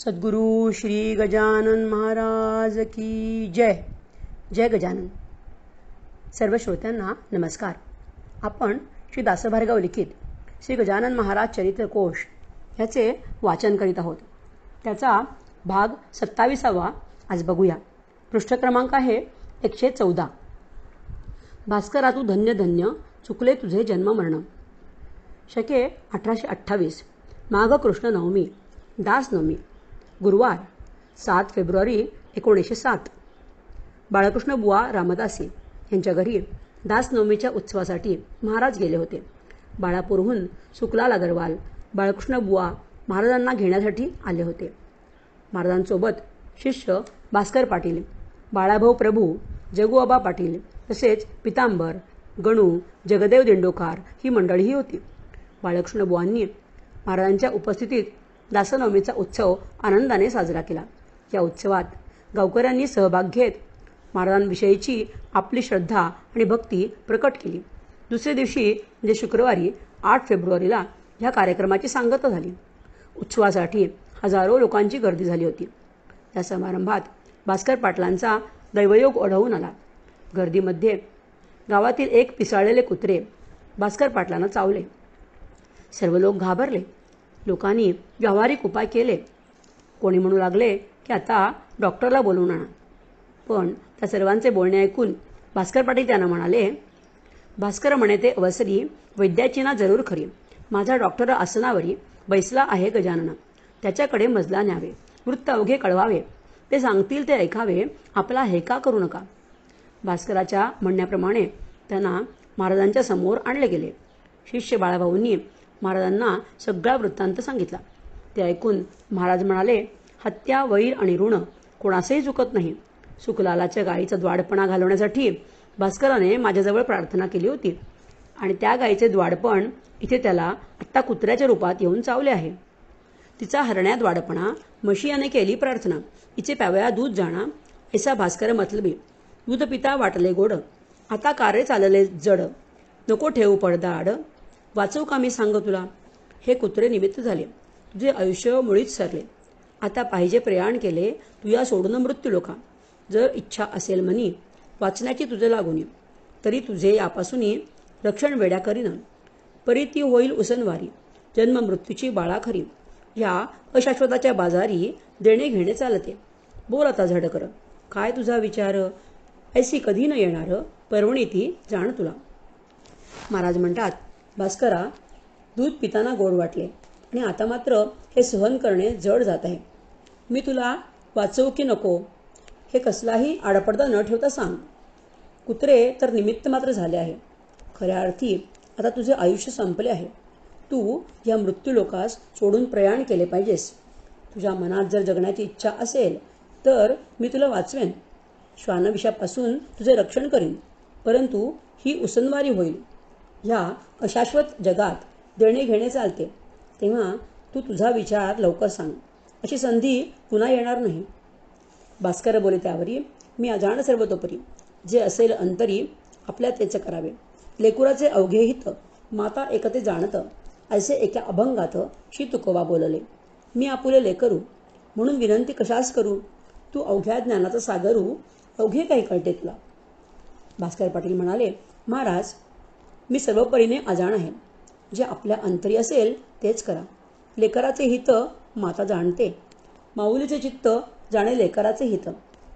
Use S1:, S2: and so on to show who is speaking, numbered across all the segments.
S1: सद्गुरू श्री गजानन महाराज की जय जय गजानन सर्व श्रोत्यांना नमस्कार आपण श्री दासभार्गव लिखित श्री गजानन महाराज चरित्रकोश ह्याचे वाचन करीत आहोत त्याचा भाग सत्तावीसावा आज बघूया पृष्ठक्रमांक आहे एकशे चौदा भास्करा तू धन्य धन्य चुकले तुझे जन्म मरण शके अठराशे अठ्ठावीस माघ कृष्ण नवमी दास नवमी गुरुवार सात फेब्रुवारी एकोणीसशे सात बाळकृष्ण बुवा रामदासी यांच्या घरी दासनवमीच्या उत्सवासाठी महाराज गेले होते बाळापूरहून सुकलाल अगरवाल बाळकृष्ण बुवा महाराजांना घेण्यासाठी आले होते महाराजांसोबत शिष्य भास्कर पाटील बाळाभाऊ प्रभू जगुआबा पाटील तसेच पितांबर गणू जगदेव दिंडोकार ही मंडळीही होती बाळकृष्ण बुवांनी महाराजांच्या उपस्थितीत दासनवमीचा उत्सव आनंदाने साजरा केला या उत्सवात गावकऱ्यांनी सहभाग घेत महाराजांविषयीची आपली श्रद्धा आणि भक्ती प्रकट केली दुसऱ्या दिवशी म्हणजे शुक्रवारी आठ फेब्रुवारीला ह्या कार्यक्रमाची सांगता झाली उत्सवासाठी हजारो लोकांची गर्दी झाली होती या समारंभात भास्कर पाटलांचा दैवयोग ओढवून आला गर्दीमध्ये गावातील एक पिसाळलेले कुत्रे भास्कर पाटलांना चावले सर्व लोक घाबरले लोकांनी व्यावहारिक उपाय केले कोणी म्हणू लागले की आता डॉक्टरला बोलवून आणा पण त्या सर्वांचे बोलणे ऐकून भास्कर पाटील त्यांना म्हणाले भास्कर म्हणे ते अवसरी वैद्याची ना जरूर खरी माझा डॉक्टर आसनावरी बैसला आहे गजानन त्याच्याकडे मजला न्यावे वृत्त अवघे कळवावे ते सांगतील ते ऐकावे आपला हेका करू नका भास्कराच्या म्हणण्याप्रमाणे त्यांना महाराजांच्या समोर आणले गेले शिष्य बाळाभाऊंनी महाराजांना सगळा वृत्तांत सांगितला ते ऐकून महाराज म्हणाले हत्या वैर आणि ऋण कोणासही चुकत नाही सुखलालाच्या गायीचा द्वाडपणा घालवण्यासाठी भास्कराने माझ्याजवळ प्रार्थना केली होती आणि त्या गायीचे द्वाडपण इथे त्याला आत्ता कुत्र्याच्या रूपात येऊन चावले आहे तिचा हरण्या द्वाडपणा याने केली प्रार्थना इचे प्यावया दूध जाणा ऐसा भास्कर मतलबी दूध पिता वाटले गोड आता कारे चालले जड नको ठेवू पडदा आड वाचव का मी सांग तुला हे कुत्रे निमित्त झाले तुझे आयुष्य मुळीच सरले आता पाहिजे प्रयाण केले या सोडून मृत्यू लोका जर इच्छा असेल म्हणी वाचण्याची तुझे लागून तरी तुझे यापासूनही रक्षण वेड्या करीन परी ती होईल उसनवारी जन्म मृत्यूची बाळा खरी ह्या अशाश्वताच्या बाजारी देणे घेणे चालते बोल आता झडकर काय तुझा विचार ऐसी कधी न येणार परवणी ती जाण तुला महाराज म्हणतात भास्करा दूध पिताना गोड वाटले आणि आता मात्र हे सहन करणे जड जात आहे मी तुला वाचवू की नको हे कसलाही आडपडदा न ठेवता सांग कुत्रे तर निमित्त मात्र झाले आहे खऱ्या अर्थी आता तुझे आयुष्य संपले आहे तू या मृत्यूलोकास सोडून प्रयाण केले पाहिजेस तुझ्या मनात जर जगण्याची इच्छा असेल तर मी तुला वाचवेन श्वानविषापासून तुझे रक्षण करीन परंतु ही उसनवारी होईल ह्या अशाश्वत जगात देणे घेणे चालते तेव्हा तू तुझा विचार लवकर सांग अशी संधी पुन्हा येणार नाही भास्कर बोले त्यावरी मी अजाण सर्वतोपरी जे असेल अंतरी आपल्या तेच करावे लेकुराचे अवघे हित माता एकते जाणतं असे एका अभंगात श्री तुकोबा बोलले मी आपुले लेकरू म्हणून विनंती कशास करू तू अवघ्या ज्ञानाचा सागरू अवघे काही कळते तुला भास्कर पाटील म्हणाले महाराज मी सर्वपरीने अजाण आहे जे आपल्या अंतरी असेल तेच करा लेकराचे हित माता जाणते माऊलीचे चित्त जाणे लेकराचे हित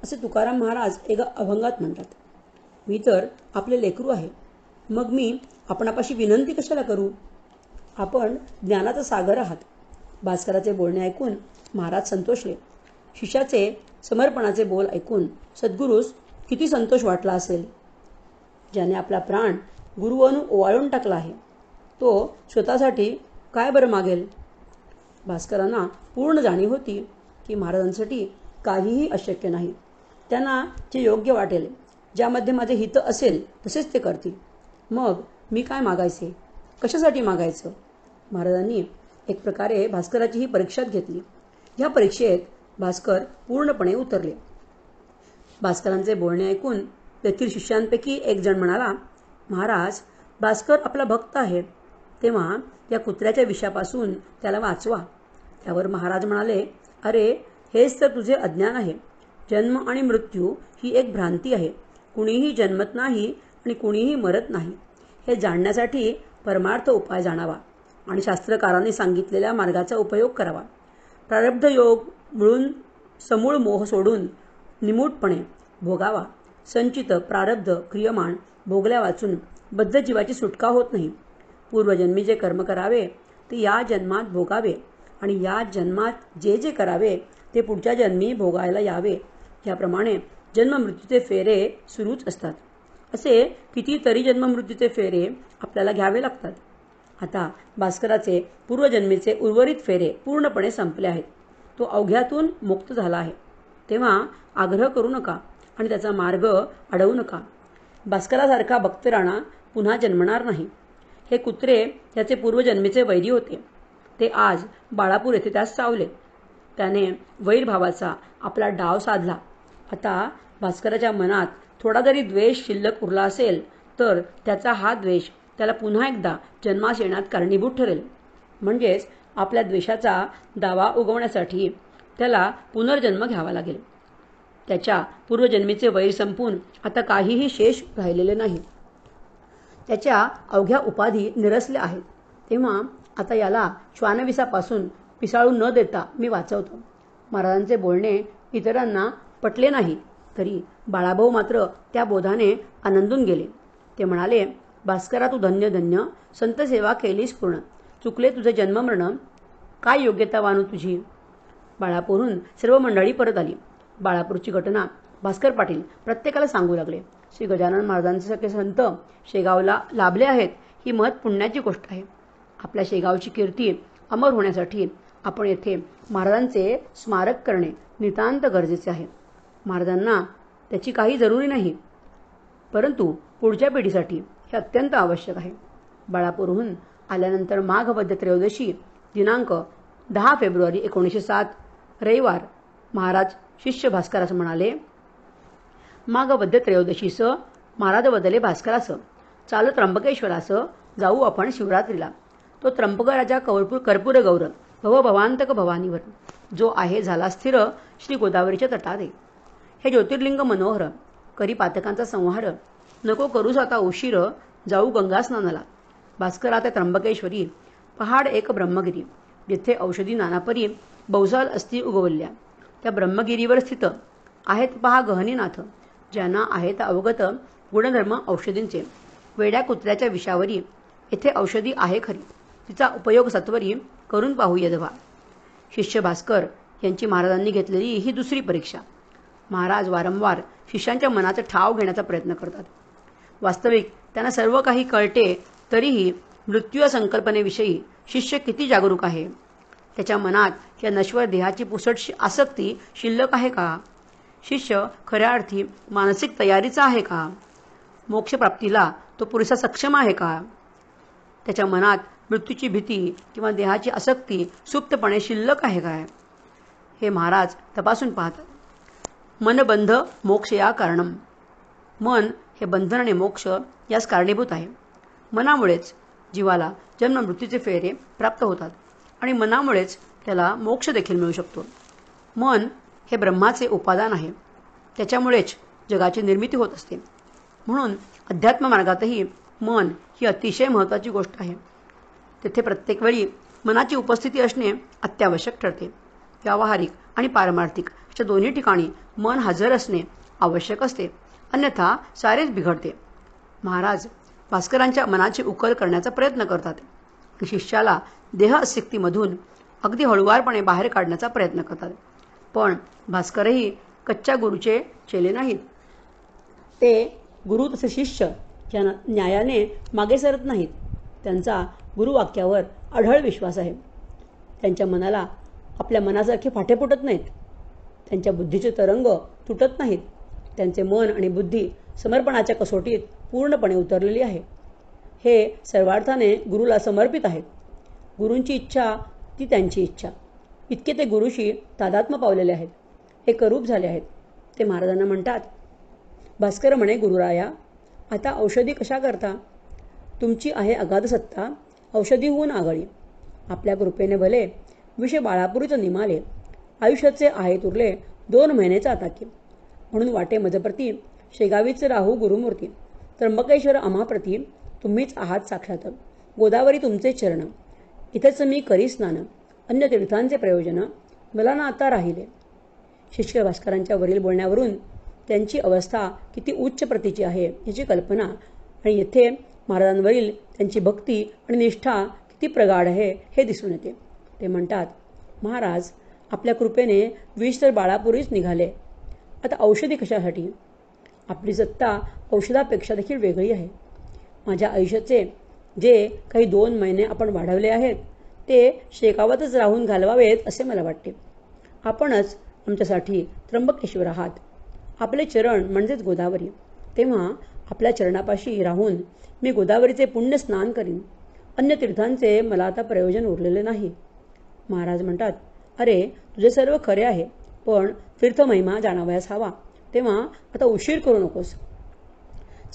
S1: असे तुकाराम महाराज एका अभंगात म्हणतात मी तर आपले लेकरू आहे मग मी आपणापाशी विनंती कशाला करू आपण ज्ञानाचा सागर आहात भास्कराचे बोलणे ऐकून महाराज संतोषले शिष्याचे समर्पणाचे बोल ऐकून सद्गुरूस किती संतोष वाटला असेल ज्याने आपला प्राण गुरुवानं ओवाळून टाकला आहे तो स्वतःसाठी काय बरं मागेल भास्करांना पूर्ण जाणीव होती की महाराजांसाठी काहीही अशक्य नाही त्यांना जे योग्य वाटेल ज्यामध्ये माझे हित असेल तसेच ते करतील मग मी काय मागायचे कशासाठी मागायचं महाराजांनी एक प्रकारे भास्कराची ही परीक्षाच घेतली ह्या परीक्षेत भास्कर पूर्णपणे उतरले भास्करांचे बोलणे ऐकून तेथील शिष्यांपैकी एक जण म्हणाला महाराज भास्कर आपला भक्त आहे तेव्हा या कुत्र्याच्या विषापासून त्याला वाचवा त्यावर महाराज म्हणाले अरे हेच तर तुझे अज्ञान आहे जन्म आणि मृत्यू ही एक भ्रांती आहे कुणीही जन्मत नाही आणि कुणीही मरत नाही हे जाणण्यासाठी परमार्थ उपाय जाणावा आणि शास्त्रकारांनी सांगितलेल्या मार्गाचा उपयोग करावा प्रारब्ध योग मिळून समूळ मोह सोडून निमूटपणे भोगावा संचित प्रारब्ध क्रियमाण भोगल्या वाचून बद्ध जीवाची सुटका होत नाही पूर्वजन्मी जे कर्म करावे ते या जन्मात भोगावे आणि या जन्मात जे जे करावे ते पुढच्या जन्मी भोगायला यावे याप्रमाणे जन्ममृत्यूचे फेरे सुरूच असतात असे कितीतरी जन्ममृत्यूचे फेरे आपल्याला घ्यावे लागतात आता भास्कराचे पूर्वजन्मीचे उर्वरित फेरे पूर्णपणे संपले आहेत तो अवघ्यातून मुक्त झाला आहे तेव्हा आग्रह करू नका आणि त्याचा मार्ग अडवू नका भास्करासारखा भक्त राणा पुन्हा जन्मणार नाही हे कुत्रे त्याचे पूर्वजन्मीचे वैरी होते ते आज बाळापूर येथे त्यास चावले त्याने वैरभावाचा आपला डाव साधला आता भास्कराच्या मनात थोडा जरी द्वेष शिल्लक उरला असेल तर त्याचा हा द्वेष त्याला पुन्हा एकदा जन्मास येण्यात कारणीभूत ठरेल म्हणजेच आपल्या द्वेषाचा दावा उगवण्यासाठी त्याला पुनर्जन्म घ्यावा लागेल त्याच्या पूर्वजन्मीचे वैर संपून आता काहीही शेष राहिलेले नाही त्याच्या अवघ्या उपाधी निरसल्या आहेत तेव्हा आता याला श्वानविसापासून पिसाळू न देता मी वाचवतो महाराजांचे बोलणे इतरांना पटले नाही तरी बाळाभाऊ मात्र त्या बोधाने आनंदून गेले ते म्हणाले भास्करा तू धन्य धन्य संतसेवा केलीस पूर्ण चुकले तुझे जन्ममरण काय योग्यता वाणू तुझी बाळापोरून सर्व मंडळी परत आली बाळापूरची घटना भास्कर पाटील प्रत्येकाला सांगू लागले श्री गजानन महाराजांचे संत शेगावला लाभले आहेत ही मत पुण्याची गोष्ट आहे आपल्या शेगावची कीर्ती अमर होण्यासाठी आपण येथे महाराजांचे स्मारक करणे नितांत गरजेचे आहे महाराजांना त्याची काही जरुरी नाही परंतु पुढच्या पिढीसाठी हे अत्यंत आवश्यक आहे बाळापूरहून आल्यानंतर माघवद्य त्रयोदशी दिनांक दहा फेब्रुवारी एकोणीसशे सात रविवार महाराज शिष्य भास्करास म्हणाले माग वद्य त्रयोदशीस महाराज बदले भास्करास चाल त्र्यंबकेश्वरास जाऊ आपण शिवरात्रीला तो त्र्यंबक राजा कवरपूर कर्पूर गौर भव भवांतक भवानीवर जो आहे झाला स्थिर श्री गोदावरीच्या तटारे हे ज्योतिर्लिंग मनोहर करी पातकांचा संहार नको करूस आता उशीर जाऊ गंगास्नानाला भास्करा ते त्र्यंबकेश्वरी पहाड एक ब्रह्मगिरी जिथे औषधी नानापरी बहुसाल अस्थि उगवल्या त्या ब्रह्मगिरीवर स्थित आहेत पहा गहनीनाथ ज्यांना आहेत अवगत गुणधर्म औषधींचे वेड्या कुत्र्याच्या विषावरी येथे औषधी आहे खरी तिचा उपयोग सत्वरी करून पाहू यधवा शिष्य भास्कर यांची महाराजांनी घेतलेली ही दुसरी परीक्षा महाराज वारंवार शिष्यांच्या मनाचा ठाव घेण्याचा प्रयत्न करतात वास्तविक त्यांना सर्व काही कळते तरीही मृत्यू संकल्पनेविषयी शिष्य किती जागरूक आहे त्याच्या मनात या नश्वर देहाची पुसट आसक्ती शिल्लक आहे का शिष्य खऱ्या अर्थी मानसिक तयारीचा आहे का मोक्षप्राप्तीला तो पुरेसा सक्षम आहे का त्याच्या मनात मृत्यूची भीती किंवा देहाची आसक्ती सुप्तपणे शिल्लक आहे काय हे महाराज तपासून पाहतात मनबंध मोक्ष या कारणम मन हे बंधन आणि मोक्ष यास कारणीभूत आहे मनामुळेच जीवाला जन्म मृत्यूचे फेरे प्राप्त होतात आणि मनामुळेच त्याला मोक्ष देखील मिळू शकतो मन हे ब्रह्माचे उपादान आहे त्याच्यामुळेच जगाची निर्मिती होत असते म्हणून अध्यात्म मार्गातही मन ही अतिशय महत्त्वाची गोष्ट आहे तेथे प्रत्येक वेळी मनाची उपस्थिती असणे अत्यावश्यक ठरते व्यावहारिक आणि पारमार्थिक अशा दोन्ही ठिकाणी मन हजर असणे आवश्यक असते अन्यथा सारेच बिघडते महाराज भास्करांच्या मनाची उकल करण्याचा प्रयत्न करतात की शिष्याला देह आसक्तीमधून अगदी हळुवारपणे बाहेर काढण्याचा प्रयत्न करतात पण भास्करही कच्च्या गुरुचे चेले नाहीत ते गुरु तसे शिष्य ज्यांना न्यायाने मागे सरत नाहीत त्यांचा गुरुवाक्यावर आढळ विश्वास आहे त्यांच्या मनाला आपल्या मनासारखे फाटे फुटत नाहीत त्यांच्या बुद्धीचे तरंग तुटत नाहीत त्यांचे मन आणि बुद्धी समर्पणाच्या कसोटीत पूर्णपणे उतरलेली आहे हे सर्वार्थाने गुरुला समर्पित आहेत गुरूंची इच्छा ती त्यांची इच्छा इतके ते गुरुशी तादात्म पावलेले आहेत हे करूप झाले आहेत ते महाराजांना म्हणतात भास्कर म्हणे गुरुराया आता औषधी कशा करता तुमची आहे अगाध सत्ता औषधी होऊन आघाडी आपल्या कृपेने भले विषय बाळापुरीचं निमाले आयुष्याचे आहे तुरले दोन महिन्याचा की म्हणून वाटे मजप्रती शेगावीचे राहू गुरुमूर्ती त्र्यंबकेश्वर आम्हाप्रती तुम्हीच आहात साक्षात गोदावरी तुमचे चरण इथेच मी करी स्नान अन्य तीर्थांचे प्रयोजन मला ना आता राहिले शिष्य भास्करांच्या वरील बोलण्यावरून त्यांची अवस्था किती उच्च प्रतीची आहे याची कल्पना आणि येथे महाराजांवरील त्यांची भक्ती आणि निष्ठा किती प्रगाढ आहे हे दिसून येते ते म्हणतात महाराज आपल्या कृपेने विष तर बाळापूर्वीच निघाले आता औषधी कशासाठी आपली सत्ता औषधापेक्षा देखील वेगळी आहे माझ्या आयुष्याचे जे काही दोन महिने आपण वाढवले आहेत ते शेकावतच राहून घालवावेत असे मला वाटते आपणच आमच्यासाठी त्र्यंबकेश्वर आहात आपले चरण म्हणजेच गोदावरी तेव्हा आपल्या चरणापाशी राहून मी गोदावरीचे पुण्य स्नान करीन अन्य तीर्थांचे मला आता प्रयोजन उरलेले नाही महाराज म्हणतात अरे तुझे सर्व खरे आहे पण तीर्थ महिमा जाणावयास हवा तेव्हा आता उशीर करू नकोस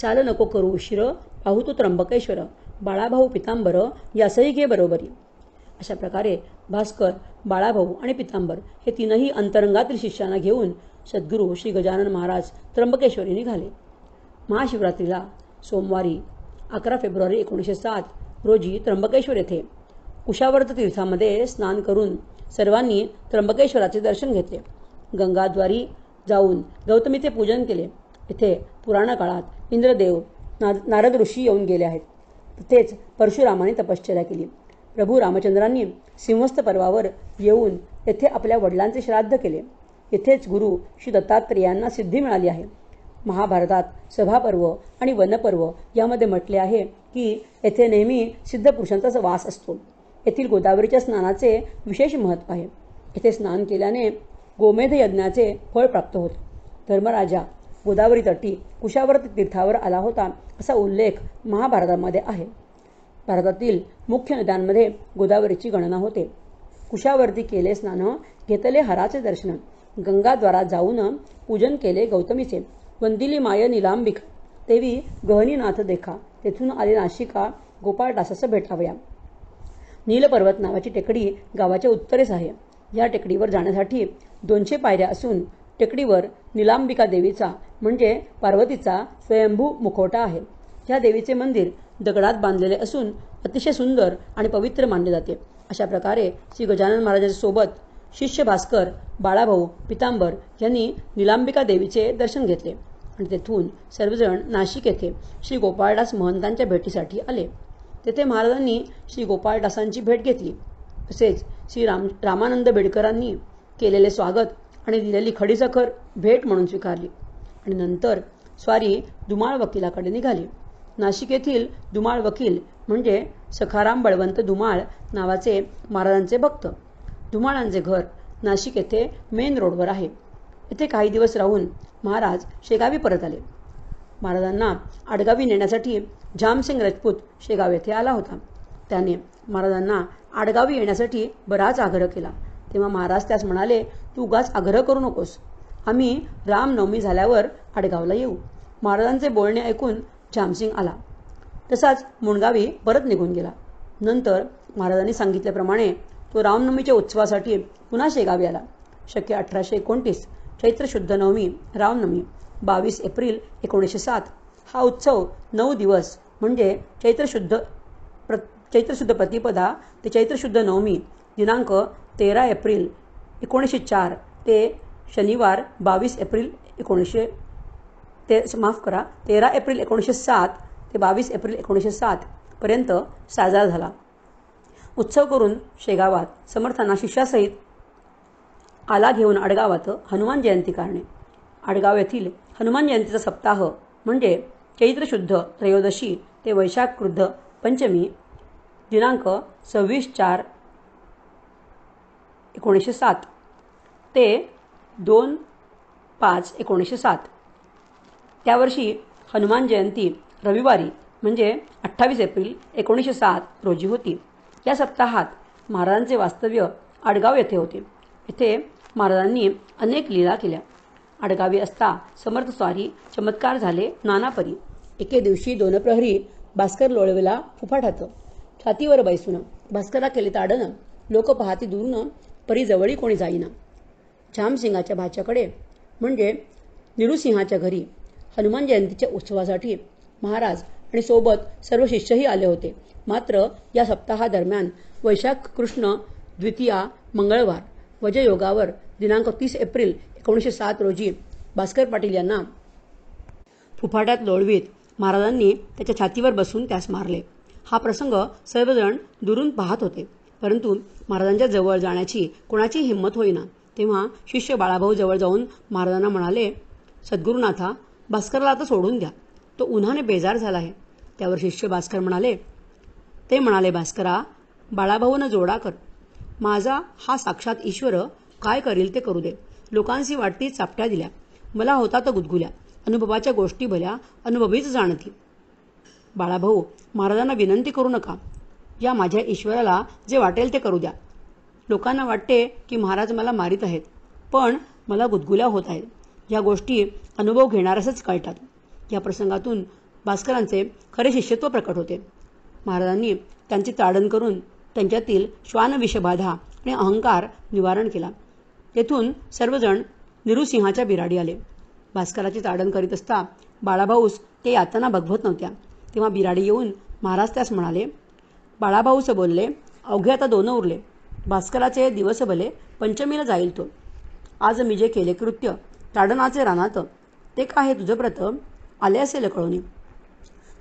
S1: चाल नको करू उशीर पाहू तू त्र्यंबकेश्वर बाळाभाऊ पितांबर यासही घे बरोबरी अशा प्रकारे भास्कर बाळाभाऊ आणि पितांबर हे तीनही अंतरंगातील शिष्यांना घेऊन सद्गुरू श्री गजानन महाराज त्र्यंबकेश्वरी निघाले महाशिवरात्रीला सोमवारी अकरा फेब्रुवारी एकोणीसशे सात रोजी त्र्यंबकेश्वर येथे कुशावर्त तीर्थामध्ये स्नान करून सर्वांनी त्र्यंबकेश्वराचे दर्शन घेतले गंगाद्वारी जाऊन गौतमीचे पूजन केले इथे पुराणा काळात इंद्रदेव नारद ऋषी येऊन गेले आहेत तेच परशुरामाने तपश्चर्या केली प्रभू रामचंद्रांनी सिंहस्थ पर्वावर येऊन येथे आपल्या वडिलांचे श्राद्ध केले येथेच गुरु श्री दत्तात्रेयांना सिद्धी मिळाली आहे महाभारतात सभापर्व आणि वनपर्व यामध्ये म्हटले आहे की येथे नेहमी सिद्ध पुरुषांचा वास असतो येथील गोदावरीच्या स्नानाचे विशेष महत्त्व आहे येथे स्नान केल्याने गोमेध यज्ञाचे फळ प्राप्त होते धर्मराजा गोदावरी तटी कुशावर्त तीर्थावर आला होता असा उल्लेख महाभारतामध्ये आहे भारतातील मुख्य नद्यांमध्ये गोदावरीची गणना होते कुशावर्ती केले स्नान घेतले हराचे दर्शन गंगाद्वारा जाऊन पूजन केले गौतमीचे वंदिली माय निलांबिक तेवी गहनीनाथ देखा तेथून आले नाशिका गोपाळदासास भेटावया नीलपर्वत नावाची टेकडी गावाच्या उत्तरेस आहे या टेकडीवर जाण्यासाठी दोनशे पायऱ्या असून टेकडीवर निलांबिका देवीचा म्हणजे पार्वतीचा स्वयंभू मुखवटा आहे ह्या देवीचे मंदिर दगडात बांधलेले असून अतिशय सुंदर आणि पवित्र मानले जाते अशा प्रकारे श्री गजानन महाराजांसोबत शिष्य भास्कर बाळाभाऊ पितांबर यांनी निलांबिका देवीचे दर्शन घेतले आणि तेथून सर्वजण नाशिक येथे श्री गोपाळदास महंतांच्या भेटीसाठी आले तेथे महाराजांनी श्री गोपाळदासांची भेट घेतली तसेच श्री राम रामानंद बेडकरांनी केलेले स्वागत आणि दिलेली खडीसाखर भेट म्हणून स्वीकारली आणि नंतर स्वारी दुमाळ वकिलाकडे निघाली नाशिक येथील दुमाळ वकील म्हणजे सखाराम बळवंत दुमाळ नावाचे महाराजांचे भक्त धुमाळांचे घर नाशिक येथे मेन रोडवर आहे येथे काही दिवस राहून महाराज शेगावी परत आले महाराजांना आडगावी नेण्यासाठी जामसिंग राजपूत शेगाव येथे आला होता त्याने महाराजांना आडगावी येण्यासाठी बराच आग्रह केला तेव्हा महाराज त्यास म्हणाले तू उगाच आग्रह करू नकोस आम्ही रामनवमी झाल्यावर आडगावला येऊ महाराजांचे बोलणे ऐकून जामसिंग आला तसाच मुणगावी परत निघून गेला नंतर महाराजांनी सांगितल्याप्रमाणे तो रामनवमीच्या उत्सवासाठी पुन्हा शेगावी आला शक्य अठराशे एकोणतीस चैत्र शुद्ध नवमी रामनवमी बावीस एप्रिल एकोणीसशे सात हा उत्सव नऊ दिवस म्हणजे चैत्रशुद्ध प्र चैत्रशुद्ध प्रतिपदा ते चैत्रशुद्ध नवमी दिनांक तेरा एप्रिल एकोणीसशे चार ते शनिवार बावीस एप्रिल एकोणीसशे ते माफ करा तेरा एप्रिल एकोणीसशे सात ते बावीस एप्रिल एकोणीसशे सातपर्यंत साजरा झाला उत्सव करून शेगावात समर्थांना शिष्यासहित आला घेऊन आडगावात हनुमान जयंती करणे आडगाव येथील हनुमान जयंतीचा सप्ताह म्हणजे चैत्रशुद्ध त्रयोदशी ते वैशाख क्रुद्ध पंचमी दिनांक सव्वीस चार एकोणीसशे सात ते दोन पाच एकोणीसशे सात त्या वर्षी हनुमान जयंती रविवारी म्हणजे अठ्ठावीस एप्रिल एकोणीसशे सात रोजी होती या सप्ताहात महाराजांचे वास्तव्य आडगाव येथे होते येथे महाराजांनी अनेक लीला केल्या आडगावी असता समर्थस्वारी चमत्कार झाले नानापरी एके दिवशी दोन प्रहरी भास्कर लोळवेला फुफाटाचं छातीवर बैसून भास्करा केले ताडणं लोक पाहती दूरनं परी जवळी कोणी जाईना श्यामसिंगाच्या भाच्याकडे म्हणजे निरुसिंहाच्या घरी हनुमान जयंतीच्या उत्सवासाठी महाराज आणि सोबत सर्व शिष्यही आले होते मात्र या सप्ताहादरम्यान वैशाख कृष्ण द्वितीया मंगळवार वजयोगावर दिनांक तीस एप्रिल एकोणीसशे सात रोजी भास्कर पाटील यांना फुफाट्यात लोळवीत महाराजांनी त्याच्या छातीवर बसून त्यास मारले हा प्रसंग सर्वजण दुरून पाहत होते परंतु महाराजांच्या जवळ जाण्याची कोणाची हिंमत होईना तेव्हा शिष्य बाळाभाऊ जवळ जाऊन महाराजांना म्हणाले सद्गुरुनाथा भास्करला आता सोडून द्या तो उन्हाने बेजार झाला आहे त्यावर शिष्य भास्कर म्हणाले ते म्हणाले भास्करा बाळाभाऊनं जोडा कर माझा हा साक्षात ईश्वर काय करील ते करू दे लोकांशी वाटती चापट्या दिल्या मला होता तर गुदगुल्या अनुभवाच्या गोष्टी भल्या अनुभवीच जाणती बाळाभाऊ महाराजांना विनंती करू नका या माझ्या ईश्वराला जे वाटेल ते करू द्या लोकांना वाटते की महाराज मला मारित आहेत पण मला गुदगुल्या होत आहेत या गोष्टी अनुभव घेणाऱ्यासच कळतात या प्रसंगातून भास्करांचे खरे शिष्यत्व प्रकट होते महाराजांनी त्यांचे ताडण करून त्यांच्यातील श्वानविषबाधा आणि अहंकार निवारण केला तेथून सर्वजण निरुसिंहाच्या बिराडी आले भास्कराचे ताडण करीत असता बाळाभाऊस ते यातना बघवत नव्हत्या तेव्हा बिराडी येऊन महाराज त्यास म्हणाले बाळाभाऊचं बोलले अवघे आता दोन उरले भास्कराचे दिवस भले पंचमीला जाईल तो आज मी जे केले कृत्य ताडणाचे रानात ते काय हे तुझं प्रथम आले असेल कळोनी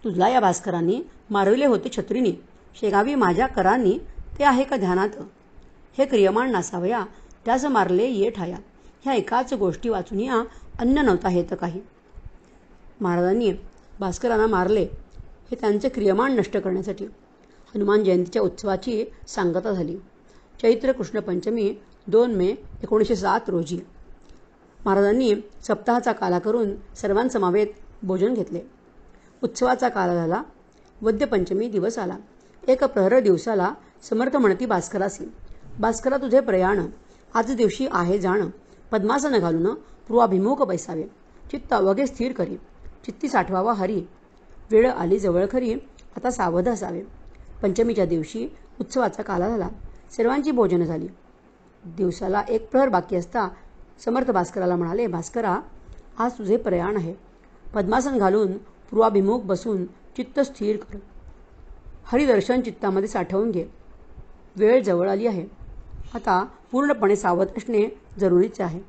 S1: तुझला या भास्करांनी मारविले होते छत्रीनी शेगावी माझ्या करांनी ते आहे का ध्यानात हे क्रियमाण नासावया त्याच मारले ये ठाया ह्या एकाच गोष्टी वाचून या अन्न नव्हता हे काही महाराजांनी भास्करांना मारले हे त्यांचे क्रियमाण नष्ट करण्यासाठी हनुमान जयंतीच्या उत्सवाची सांगता झाली चैत्र कृष्ण पंचमी दोन मे एकोणीसशे सात रोजी महाराजांनी सप्ताहाचा काला करून सर्वांसमावेत भोजन घेतले उत्सवाचा काला झाला वद्यपंचमी दिवस आला एक प्रहर दिवसाला समर्थ म्हणती भास्करासी भास्करा तुझे प्रयाण आज दिवशी आहे जाणं पद्मासन घालून पूर्वाभिमुख बैसावे चित्त अवघे स्थिर करी चित्ती साठवावा हरी वेळ आली जवळ खरी आता सावध असावे पंचमीच्या दिवशी उत्सवाचा काला झाला सर्वांची भोजनं झाली दिवसाला एक प्रहर बाकी असता समर्थ भास्कराला म्हणाले भास्करा आज तुझे प्रयाण आहे पद्मासन घालून पूर्वाभिमुख बसून चित्त स्थिर कर हरिदर्शन चित्तामध्ये साठवून घे वेळ जवळ आली आहे आता पूर्णपणे सावध असणे जरुरीचे आहे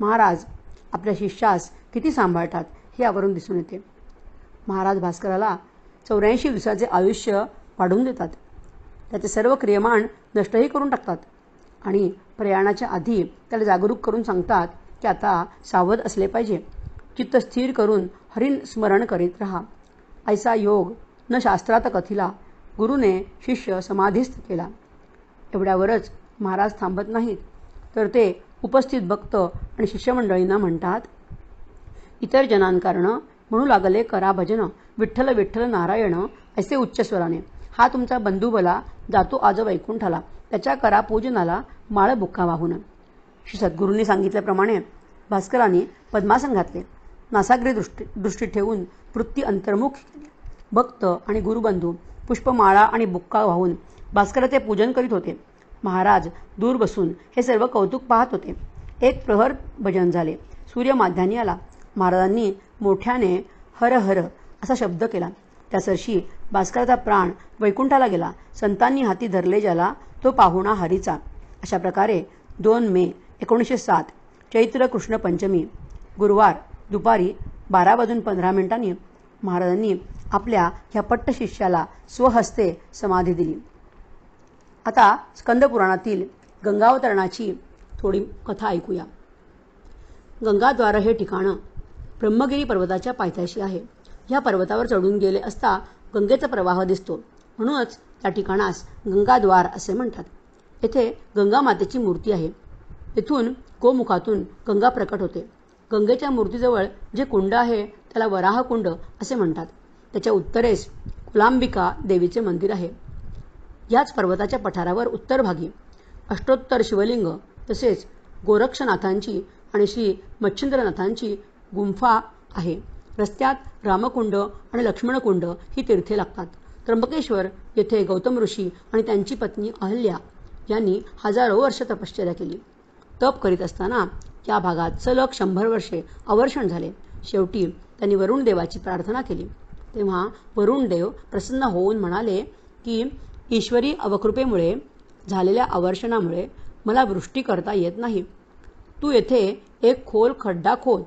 S1: महाराज आपल्या शिष्यास किती सांभाळतात हे यावरून दिसून येते महाराज भास्कराला चौऱ्याऐंशी दिवसाचे आयुष्य वाढून देतात त्याचे सर्व क्रियमाण नष्टही करून टाकतात आणि प्रयाणाच्या आधी त्याला जागरूक करून सांगतात की आता सावध असले पाहिजे चित्त स्थिर करून हरिण स्मरण करीत राहा ऐसा योग न शास्त्रात कथिला गुरुने शिष्य समाधीस्थ केला एवढ्यावरच महाराज थांबत नाहीत तर ते उपस्थित भक्त आणि शिष्यमंडळींना म्हणतात इतर जनांकारण म्हणू लागले करा भजन विठ्ठल विठ्ठल नारायण ऐसे उच्च स्वराने हा तुमचा बंधू जातो आज वैकुंठाला त्याच्या करा पूजनाला माळ बुक्का वाहून श्री सद्गुरूंनी सांगितल्याप्रमाणे भास्कराने पद्मासन घातले नासाग्री दृष्टी दृष्टी ठेवून वृत्ती अंतर्मुख भक्त आणि गुरुबंधू पुष्पमाळा आणि बुक्का वाहून भास्कराचे पूजन करीत होते महाराज दूर बसून हे सर्व कौतुक पाहत होते एक प्रहर भजन झाले सूर्य माध्यानी आला महाराजांनी मोठ्याने हर हर असा शब्द केला त्यासरशी भास्कराचा प्राण वैकुंठाला गेला संतांनी हाती धरले ज्याला तो पाहुणा हरीचा अशा प्रकारे दोन मे एकोणीसशे सात चैत्र कृष्ण पंचमी गुरुवार दुपारी बारा वाजून पंधरा मिनिटांनी महाराजांनी आपल्या ह्या पट्टशिष्याला स्वहस्ते समाधी दिली आता स्कंदपुराणातील गंगावतरणाची थोडी कथा ऐकूया गंगाद्वार हे ठिकाण ब्रह्मगिरी पर्वताच्या पायथ्याशी आहे या पर्वतावर चढून गेले असता गंगेचा प्रवाह दिसतो म्हणूनच त्या ठिकाणास गंगाद्वार असे म्हणतात येथे गंगामातेची मूर्ती आहे येथून गोमुखातून गंगा प्रकट होते गंगेच्या मूर्तीजवळ जे कुंड आहे त्याला वराह कुंड असे म्हणतात त्याच्या उत्तरेस कुलांबिका देवीचे मंदिर आहे याच पर्वताच्या पठारावर उत्तर भागी अष्टोत्तर शिवलिंग तसेच गोरक्षनाथांची आणि श्री मच्छिंद्रनाथांची गुंफा आहे रस्त्यात रामकुंड आणि लक्ष्मणकुंड ही तीर्थे लागतात त्र्यंबकेश्वर येथे गौतम ऋषी आणि त्यांची पत्नी अहल्या यांनी हजारो वर्ष तपश्चर्या केली तप करीत असताना या भागात सलग शंभर वर्षे अवर्षण झाले शेवटी त्यांनी वरुण देवाची प्रार्थना केली तेव्हा वरुण देव प्रसन्न होऊन म्हणाले की ईश्वरी अवकृपेमुळे झालेल्या अवर्षणामुळे मला वृष्टी करता येत नाही तू येथे एक खोल खड्डा खोल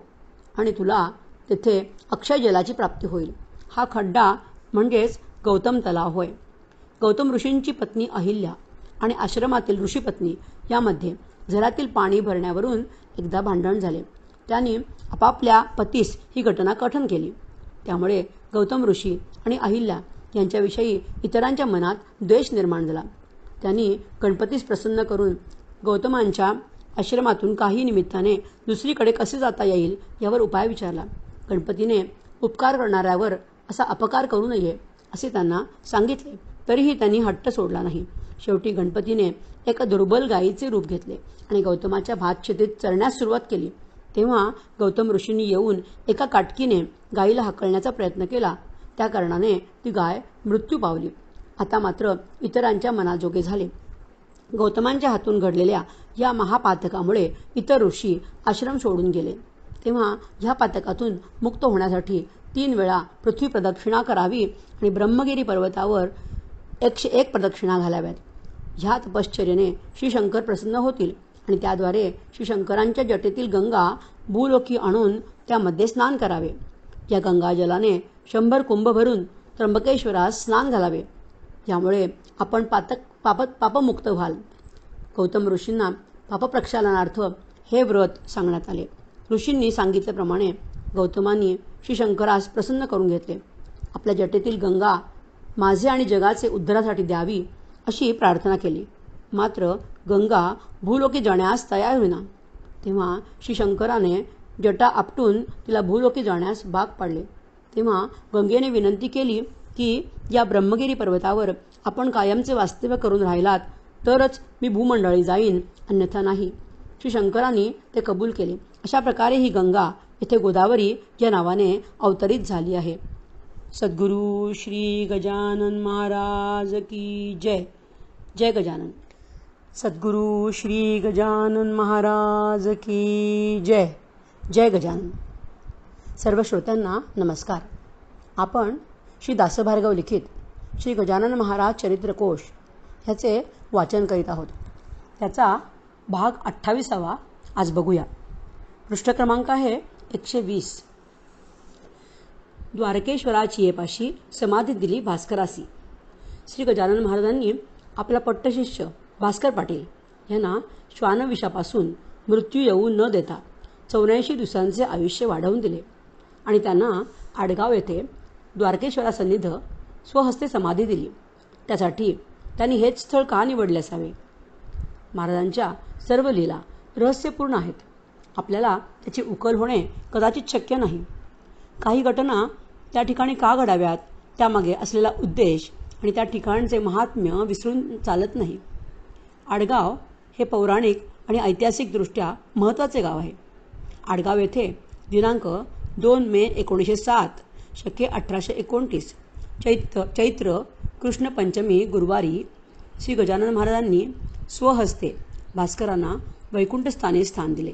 S1: आणि तुला तेथे अक्षय जलाची प्राप्ती होईल हा खड्डा म्हणजेच गौतम तलाव होय गौतम ऋषींची पत्नी अहिल्या आणि आश्रमातील ऋषीपत्नी यामध्ये झरातील पाणी भरण्यावरून एकदा भांडण झाले त्यांनी आपापल्या पतीस ही घटना कठन केली त्यामुळे गौतम ऋषी आणि अहिल्या यांच्याविषयी इतरांच्या मनात द्वेष निर्माण झाला त्यांनी गणपतीस प्रसन्न करून गौतमांच्या आश्रमातून काही निमित्ताने दुसरीकडे कसे जाता येईल यावर उपाय विचारला गणपतीने उपकार करणाऱ्यावर असा अपकार करू नये असे त्यांना सांगितले तरीही त्यांनी हट्ट सोडला नाही शेवटी गणपतीने एका दुर्बल गायीचे रूप घेतले आणि गौतमाच्या भात शेतीत चरण्यास सुरुवात केली तेव्हा गौतम ऋषींनी येऊन एका काटकीने गायीला हाकलण्याचा प्रयत्न केला त्या कारणाने ती गाय मृत्यू पावली आता मात्र इतरांच्या मनाजोगे झाले गौतमांच्या हातून घडलेल्या या महापातकामुळे इतर ऋषी आश्रम सोडून गेले तेव्हा ह्या पातकातून मुक्त होण्यासाठी तीन वेळा पृथ्वी प्रदक्षिणा करावी आणि ब्रह्मगिरी पर्वतावर एकशे एक प्रदक्षिणा घालाव्यात ह्या तपश्चर्याने शंकर प्रसन्न होतील आणि त्याद्वारे शंकरांच्या जटेतील गंगा भूलोकी आणून त्यामध्ये स्नान करावे या गंगाजलाने शंभर कुंभ भरून त्र्यंबकेश्वरास स्नान घालावे यामुळे आपण पातक पाप पापमुक्त व्हाल गौतम ऋषींना पापप्रक्षालनार्थ हे व्रत सांगण्यात आले ऋषींनी सांगितल्याप्रमाणे गौतमांनी श्री शंकरास प्रसन्न करून घेतले आपल्या जटेतील गंगा माझे आणि जगाचे उद्धारासाठी द्यावी अशी प्रार्थना केली मात्र गंगा भूलोकी जाण्यास तयार होईना तेव्हा श्री शंकराने जटा आपटून तिला भूलोकी जाण्यास भाग पाडले तेव्हा गंगेने विनंती केली की या ब्रह्मगिरी पर्वतावर आपण कायमचे वास्तव्य करून राहिलात तरच मी भूमंडळी जाईन अन्यथा नाही श्री शंकरांनी ते कबूल केले अशा प्रकारे ही गंगा येथे गोदावरी या नावाने अवतरित झाली आहे सद्गुरू श्री गजानन महाराज की जय जय गजानन सद्गुरू श्री गजानन महाराज की जय जय गजानन सर्व श्रोत्यांना नमस्कार आपण श्री दासभार्गव लिखित श्री गजानन महाराज चरित्रकोश ह्याचे वाचन करीत आहोत त्याचा भाग अठ्ठावीसावा आज बघूया पृष्ठ क्रमांक आहे एकशे वीस द्वारकेश्वराची येपाशी समाधी दिली भास्करासी श्री गजानन महाराजांनी आपला पट्टशिष्य भास्कर पाटील यांना श्वानविषापासून मृत्यू येऊ न देता चौऱ्याऐंशी दिवसांचे आयुष्य वाढवून दिले आणि त्यांना आडगाव येथे द्वारकेश्वरा सन्निध स्वहस्ते समाधी दिली त्यासाठी त्यांनी हेच स्थळ का निवडले असावे महाराजांच्या सर्व लीला रहस्यपूर्ण आहेत आपल्याला त्याची उकल होणे कदाचित शक्य नाही काही घटना त्या ठिकाणी का घडाव्यात त्यामागे असलेला उद्देश आणि त्या ठिकाणचे महात्म्य विसरून चालत नाही आडगाव हे पौराणिक आणि ऐतिहासिकदृष्ट्या महत्त्वाचे गाव आहे आडगाव येथे दिनांक दोन मे एकोणीसशे सात शके अठराशे एकोणतीस चैत्र चैत्र कृष्णपंचमी गुरुवारी श्री गजानन महाराजांनी स्वहस्ते भास्करांना वैकुंठस्थानी स्थान दिले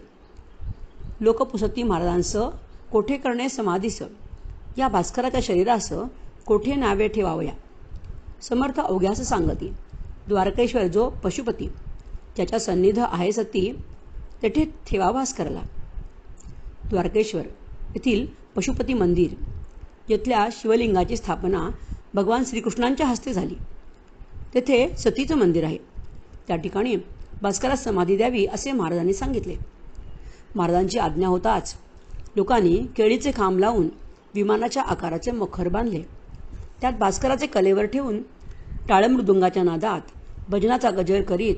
S1: लोकपुसती महाराजांसह कोठे करणे समाधीस या भास्कराच्या शरीरास कोठे नावे ठेवावया समर्थ अवघ्यास सांगती द्वारकेश्वर जो पशुपती ज्याच्या सन्निध आहे सती तेथे ठेवा भास्करला द्वारकेश्वर येथील पशुपती मंदिर येथल्या शिवलिंगाची स्थापना भगवान श्रीकृष्णांच्या हस्ते झाली तेथे सतीचं मंदिर आहे त्या ठिकाणी भास्करास समाधी द्यावी असे महाराजांनी सांगितले महाराजांची आज्ञा होताच लोकांनी केळीचे खांब लावून विमानाच्या आकाराचे मखर बांधले त्यात भास्कराचे कलेवर ठेवून टाळमृदुंगाच्या नादात भजनाचा गजर करीत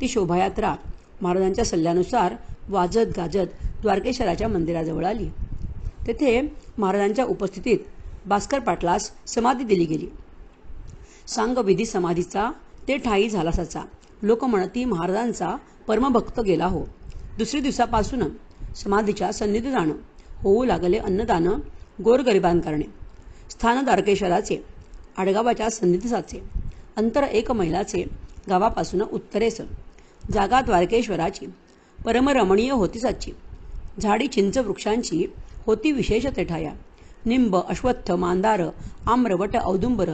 S1: ती शोभायात्रा महाराजांच्या सल्ल्यानुसार वाजत गाजत द्वारकेश्वराच्या मंदिराजवळ आली तेथे महाराजांच्या उपस्थितीत भास्कर पाटलास समाधी दिली गेली सांगविधी समाधीचा ते ठाई झालासाचा लोक म्हणती महाराजांचा परमभक्त गेला हो दुसऱ्या दिवसापासून समाधीच्या सन्निधी जाणं होऊ लागले अन्नदान गोरगरिबां करणे स्थान द्वारकेश्वराचे आडगावाच्या सन्निधीसाचे अंतर एक महिलाचे गावापासून उत्तरेस जागा द्वारकेश्वराची परमरमणीय होती साची झाडी चिंच वृक्षांची होती विशेष तेठाया निंब अश्वत्थ मांदार आम्रवट औदुंबर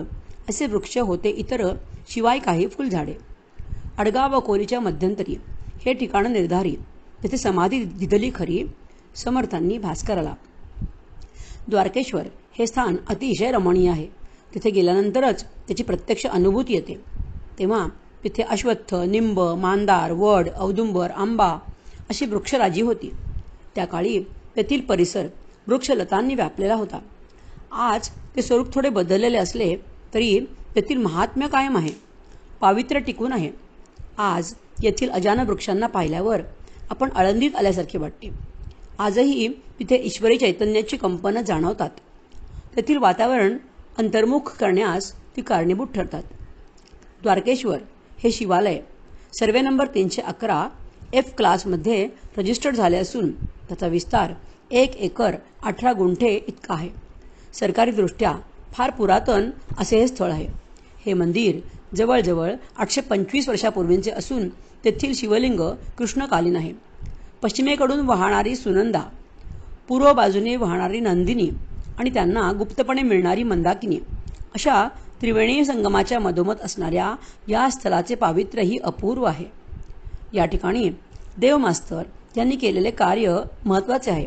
S1: असे वृक्ष होते इतर शिवाय काही फुलझाडे अडगाव कोरीच्या मध्यंतरी हे ठिकाण निर्धारित तिथे समाधी दिदली खरी समर्थांनी भास्कराला द्वारकेश्वर हे स्थान अतिशय रमणीय आहे तिथे गेल्यानंतरच त्याची प्रत्यक्ष अनुभूती येते तेव्हा तिथे अश्वत्थ निंब मांदार वड औदुंबर आंबा अशी वृक्षराजी होती त्या काळी तेथील परिसर वृक्षलतांनी व्यापलेला होता आज ते स्वरूप थोडे बदललेले असले तरी तेथील महात्म्य कायम आहे पावित्र्य टिकून आहे आज येथील अजान वृक्षांना पाहिल्यावर आपण आळंदीत आल्यासारखे वाटते आजही तिथे ईश्वरी चैतन्याची कंपनं जाणवतात तेथील वातावरण अंतर्मुख करण्यास ती कारणीभूत ठरतात द्वारकेश्वर हे शिवालय सर्वे नंबर तीनशे अकरा एफ क्लासमध्ये रजिस्टर्ड झाले असून त्याचा विस्तार एक एकर अठरा गुंठे इतका आहे सरकारीदृष्ट्या फार पुरातन असे हे स्थळ आहे हे मंदिर जवळजवळ आठशे पंचवीस वर्षापूर्वींचे असून तेथील शिवलिंग कृष्णकालीन आहे पश्चिमेकडून वाहणारी सुनंदा पूर्व बाजूने वाहणारी नंदिनी आणि त्यांना गुप्तपणे मिळणारी मंदाकिनी अशा त्रिवेणी संगमाच्या मधोमध असणाऱ्या या स्थलाचे पावित्र्यही अपूर्व आहे या ठिकाणी देवमास्तर यांनी केलेले कार्य महत्त्वाचे आहे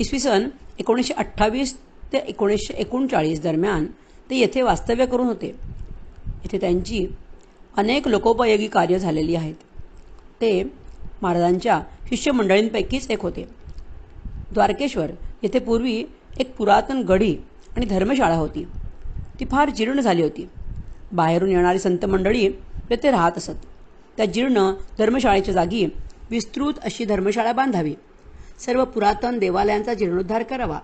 S1: इसवी सन एकोणीसशे अठ्ठावीस ते एकोणीसशे एकोणचाळीस दरम्यान ते येथे वास्तव्य करून होते येथे त्यांची अनेक लोकोपयोगी कार्य झालेली आहेत ते महाराजांच्या शिष्यमंडळींपैकीच एक होते द्वारकेश्वर येथे पूर्वी एक पुरातन गढी आणि धर्मशाळा होती ती फार जीर्ण झाली होती बाहेरून येणारी संत मंडळी तेथे राहत असत त्या जीर्ण धर्मशाळेच्या जागी विस्तृत अशी धर्मशाळा बांधावी सर्व पुरातन देवालयांचा जीर्णोद्धार करावा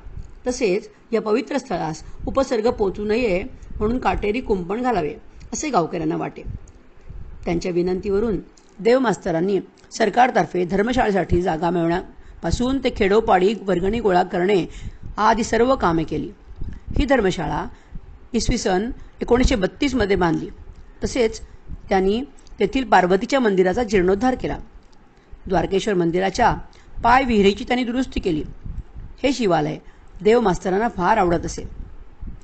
S1: तसेच या पवित्र स्थळास उपसर्ग पोचू नये म्हणून काटेरी कुंपण घालावे असे गावकऱ्यांना वाटे त्यांच्या विनंतीवरून देवमास्तरांनी सरकारतर्फे धर्मशाळेसाठी जागा मिळवण्यापासून ते खेडोपाडी वर्गणी गोळा करणे आदी सर्व कामे केली ही धर्मशाळा इसवी सन एकोणीसशे बत्तीसमध्ये बांधली तसेच त्यांनी तेथील पार्वतीच्या मंदिराचा जीर्णोद्धार केला द्वारकेश्वर मंदिराच्या पाय विहिरीची त्यांनी दुरुस्ती केली हे शिवालय देवमास्तरांना फार आवडत असे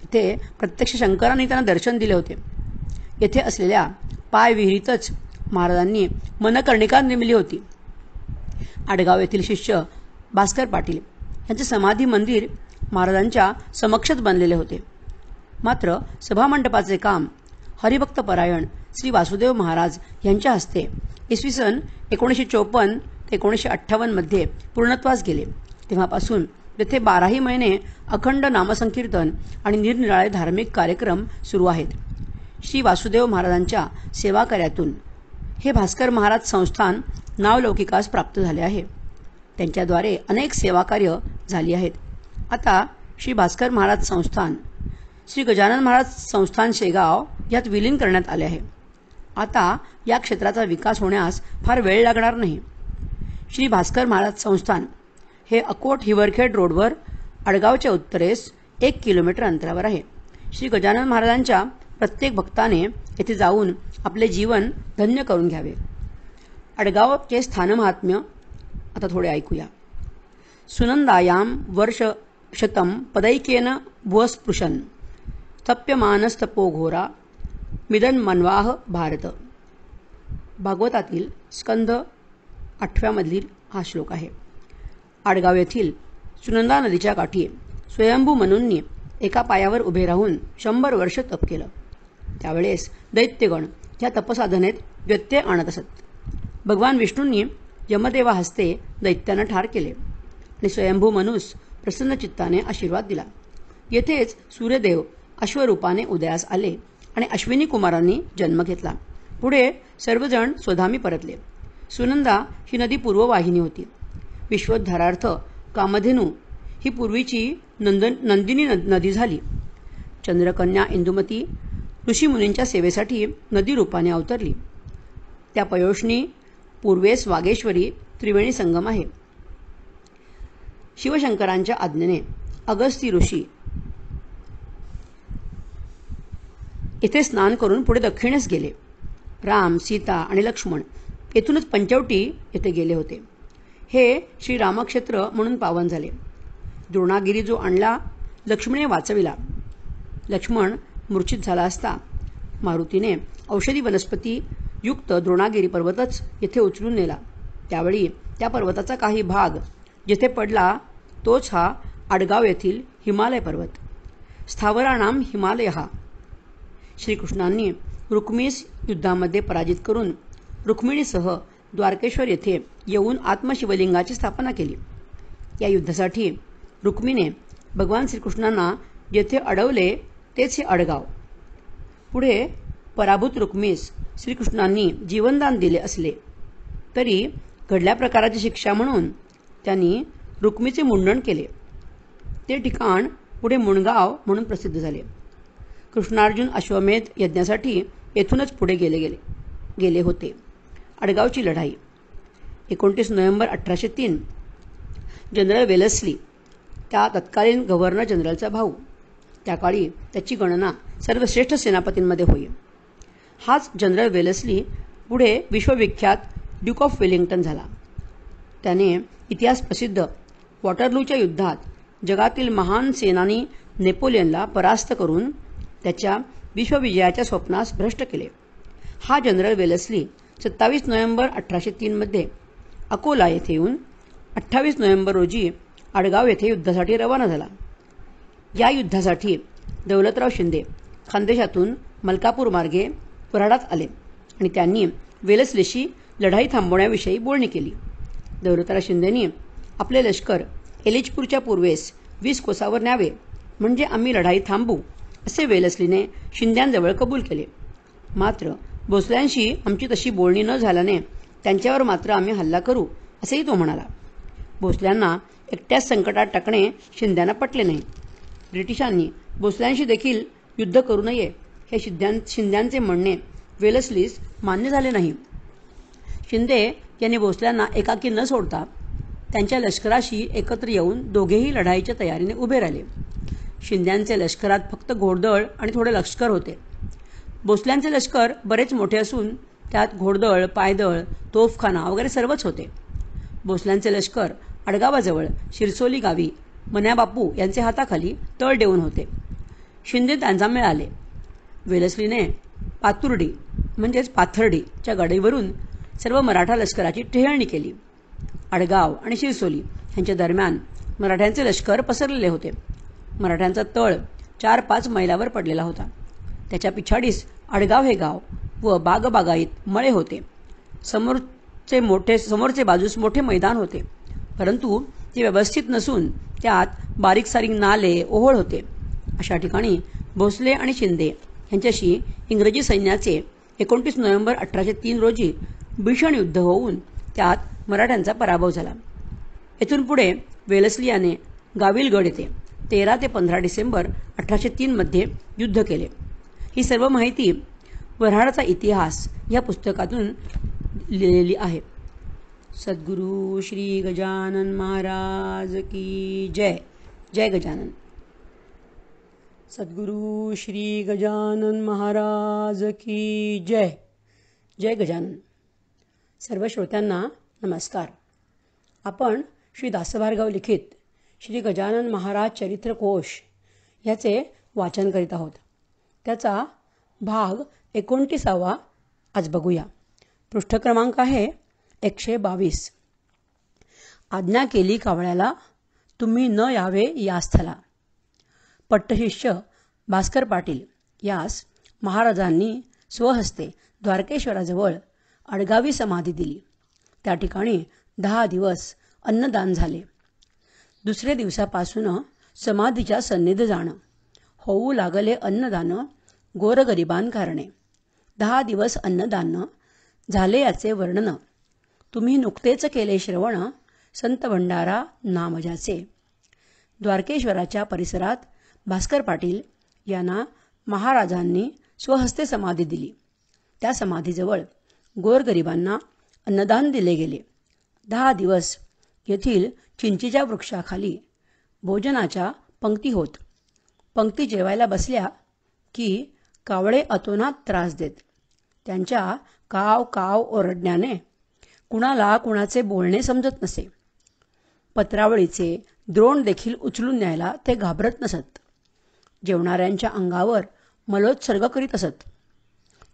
S1: इथे प्रत्यक्ष शंकरांनी त्यांना दर्शन दिले होते येथे असलेल्या पाय विहिरीतच महाराजांनी मनकर्णिका नेमली होती आडगाव येथील शिष्य भास्कर पाटील यांचे समाधी मंदिर महाराजांच्या समक्षच बनलेले होते मात्र सभामंडपाचे काम हरिभक्त परायण श्री वासुदेव महाराज यांच्या हस्ते इसवी सन एकोणीसशे चोपन्न ते एकोणीसशे अठ्ठावन्नमध्ये पूर्णत्वास गेले तेव्हापासून तेथे बाराही महिने अखंड नामसंकीर्तन आणि निरनिराळे धार्मिक कार्यक्रम सुरू आहेत श्री वासुदेव महाराजांच्या सेवाकार्यातून हे भास्कर महाराज संस्थान नावलौकिकास प्राप्त झाले आहे त्यांच्याद्वारे अनेक सेवाकार्य झाली आहेत आता श्री भास्कर महाराज संस्थान श्री गजानन महाराज संस्थान शेगाव यात विलीन करण्यात आले आहे आता या क्षेत्राचा विकास होण्यास फार वेळ लागणार नाही श्री भास्कर महाराज संस्थान हे अकोट हिवरखेड रोडवर अडगावच्या उत्तरेस एक किलोमीटर अंतरावर आहे श्री गजानन महाराजांच्या प्रत्येक भक्ताने येथे जाऊन आपले जीवन धन्य करून घ्यावे अडगावचे स्थानमहात्म्य आता थोडे ऐकूया सुनंदायाम वर्ष शतम पदैकेन भुवस्पृशन घोरा मिदन मनवाह भारत भागवतातील स्कंध आठव्यामधील हा श्लोक आहे आडगाव येथील सुनंदा नदीच्या काठी स्वयंभू मनूंनी एका पायावर उभे राहून शंभर वर्ष तप केलं त्यावेळेस दैत्यगण ह्या तपसाधनेत व्यत्यय आणत असत भगवान विष्णूंनी यमदेवा हस्ते दैत्यांना ठार केले आणि स्वयंभू मनुस प्रसन्नचित्ताने आशीर्वाद दिला येथेच सूर्यदेव अश्वरूपाने उदयास आले आणि अश्विनी कुमारांनी जन्म घेतला पुढे सर्वजण स्वधामी परतले सुनंदा ही नदी पूर्ववाहिनी होती विश्वोद्धारार्थ कामधेनू ही पूर्वीची नंदन नंदिनी नदी झाली चंद्रकन्या इंदुमती ऋषीमुनींच्या सेवेसाठी नदी रूपाने अवतरली त्या पयोष्णी पूर्वेस वागेश्वरी त्रिवेणी संगम आहे शिवशंकरांच्या आज्ञेने अगस्ती ऋषी येथे स्नान करून पुढे दक्षिणेस गेले राम सीता आणि लक्ष्मण येथूनच पंचवटी येथे गेले होते हे श्री रामक्षेत्र म्हणून पावन झाले द्रोणागिरी जो आणला लक्ष्मणे वाचविला लक्ष्मण मूर्छित झाला असता मारुतीने औषधी वनस्पती युक्त द्रोणागिरी पर्वतच येथे उचलून नेला त्यावेळी त्या पर्वताचा काही भाग जेथे पडला तोच हा आडगाव येथील हिमालय पर्वत स्थावरानाम हिमालय हा श्रीकृष्णांनी रुक्मिणीस युद्धामध्ये पराजित करून रुक्मिणीसह द्वारकेश्वर येथे येऊन आत्मशिवलिंगाची स्थापना केली या युद्धासाठी रुक्मिणीने भगवान श्रीकृष्णांना जेथे अडवले तेच हे अडगाव पुढे पराभूत रुक्मीस श्रीकृष्णांनी जीवनदान दिले असले तरी घडल्या प्रकाराची शिक्षा म्हणून त्यांनी रुक्मीचे मुंडन केले ते ठिकाण पुढे मुणगाव म्हणून प्रसिद्ध झाले कृष्णार्जुन अश्वमेध यज्ञासाठी येथूनच पुढे गेले गेले गेले होते अडगावची लढाई एकोणतीस नोव्हेंबर अठराशे तीन जनरल वेलस्ली त्या तत्कालीन गव्हर्नर जनरलचा भाऊ त्या काळी त्याची गणना सर्वश्रेष्ठ सेनापतींमध्ये होईल हाच जनरल वेलस्ली पुढे विश्वविख्यात ड्यूक ऑफ वेलिंग्टन झाला त्याने इतिहास प्रसिद्ध वॉटरलूच्या युद्धात जगातील महान सेनानी नेपोलियनला परास्त करून त्याच्या विश्वविजयाच्या स्वप्नास भ्रष्ट केले हा जनरल वेलस्ली सत्तावीस नोव्हेंबर अठराशे तीनमध्ये अकोला येथे येऊन अठ्ठावीस नोव्हेंबर रोजी आडगाव येथे युद्धासाठी रवाना झाला या युद्धासाठी दौलतराव शिंदे खानदेशातून मलकापूर मार्गे वऱ्हाडात आले आणि त्यांनी वेलसलेशी लढाई थांबवण्याविषयी बोलणी केली दौलतराव शिंदेनी आपले लष्कर एलेजपूरच्या पूर्वेस वीस कोसावर न्यावे म्हणजे आम्ही लढाई थांबू असे वेलसलीने शिंद्यांजवळ कबूल केले मात्र भोसल्यांशी आमची तशी बोलणी न झाल्याने त्यांच्यावर मात्र आम्ही हल्ला करू असेही तो म्हणाला भोसल्यांना एकट्याच संकटात टाकणे शिंद्यांना पटले नाही ब्रिटिशांनी भोसल्यांशी देखील युद्ध करू नये हे शिंद्यां शिंद्यांचे म्हणणे वेलसलीस मान्य झाले नाही शिंदे यांनी भोसल्यांना एकाकी न सोडता त्यांच्या लष्कराशी एकत्र येऊन दोघेही लढाईच्या तयारीने उभे राहिले शिंद्यांचे लष्करात फक्त घोडदळ आणि थोडे लष्कर होते भोसल्यांचे लष्कर बरेच मोठे असून त्यात घोडदळ पायदळ तोफखाना वगैरे सर्वच होते भोसल्यांचे लष्कर अडगावाजवळ शिरसोली गावी मन्या बापू यांचे हाताखाली तळ देऊन होते शिंदे त्यांचा मिळाले वेलसलीने पातुर्डी म्हणजेच पाथर्डीच्या गाडीवरून सर्व मराठा लष्कराची टेहळणी केली आडगाव आणि शिरसोली यांच्या दरम्यान मराठ्यांचे लष्कर पसरलेले होते मराठ्यांचा तळ चार पाच मैलावर पडलेला होता त्याच्या पिछाडीस आडगाव हे गाव व बागबागाईत मळे होते समोरचे मोठे समोरचे बाजूस मोठे मैदान होते परंतु ते व्यवस्थित नसून त्यात बारीक सारीक नाले ओहोळ होते अशा ठिकाणी भोसले आणि शिंदे यांच्याशी इंग्रजी सैन्याचे एकोणतीस नोव्हेंबर अठराशे तीन रोजी भीषण युद्ध होऊन त्यात मराठ्यांचा पराभव झाला येथून पुढे वेलसलियाने गाविलगड येथे तेरा ते पंधरा डिसेंबर अठराशे तीनमध्ये युद्ध केले ही सर्व माहिती वऱ्हाडाचा इतिहास या पुस्तकातून लिहिलेली आहे सद्गुरु श्री गजानन महाराज की जय जय गजानन सद्गुरू श्री गजानन महाराज की जय जय गजानन सर्व श्रोत्यांना नमस्कार आपण श्री दासभार्गव लिखित श्री गजानन महाराज चरित्रकोश ह्याचे वाचन करीत आहोत त्याचा भाग एकोणतीसावा आज बघूया पृष्ठक्रमांक आहे एकशे बावीस आज्ञा केली कावळ्याला तुम्ही न यावे यास्थला पट्टशिष्य भास्कर पाटील यास महाराजांनी स्वहस्ते द्वारकेश्वराजवळ अडगावी समाधी दिली त्या ठिकाणी दहा दिवस अन्नदान झाले दुसरे दिवसापासून समाधीच्या सन्निध जाणं होऊ लागले अन्नदान गोरगरिबांकारणे दहा दिवस अन्नदान झाले याचे वर्णन तुम्ही नुकतेच केले श्रवण संत भंडारा नामजाचे द्वारकेश्वराच्या परिसरात भास्कर पाटील यांना महाराजांनी स्वहस्ते समाधी दिली त्या समाधीजवळ गोरगरिबांना अन्नदान दिले गेले दहा दिवस येथील चिंचीच्या वृक्षाखाली भोजनाच्या पंक्ती होत पंक्ती जेवायला बसल्या की कावळे अतोनात त्रास देत त्यांच्या काव काव ओरडण्याने कुणाला कुणाचे बोलणे समजत नसे पत्रावळीचे द्रोण देखील उचलून न्यायला ते घाबरत नसत जेवणाऱ्यांच्या अंगावर मलोत्सर्ग करीत असत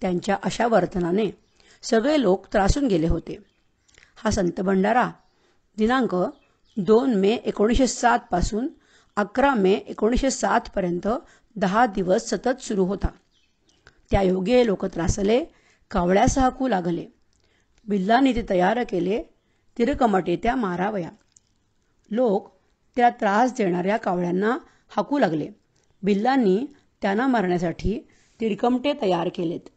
S1: त्यांच्या अशा वर्तनाने सगळे लोक त्रासून गेले होते हा संत भंडारा दिनांक दोन मे एकोणीसशे पासून अकरा मे एकोणीसशे सातपर्यंत दहा दिवस सतत सुरू होता त्या योगे लोक त्रासले कावळ्यासह लागले बिल्लांनी ते तयार केले तिरकमटे त्या मारावया लोक त्या त्रास देणाऱ्या कावळ्यांना हाकू लागले भिल्लांनी त्यांना मारण्यासाठी तिरकमटे तयार केलेत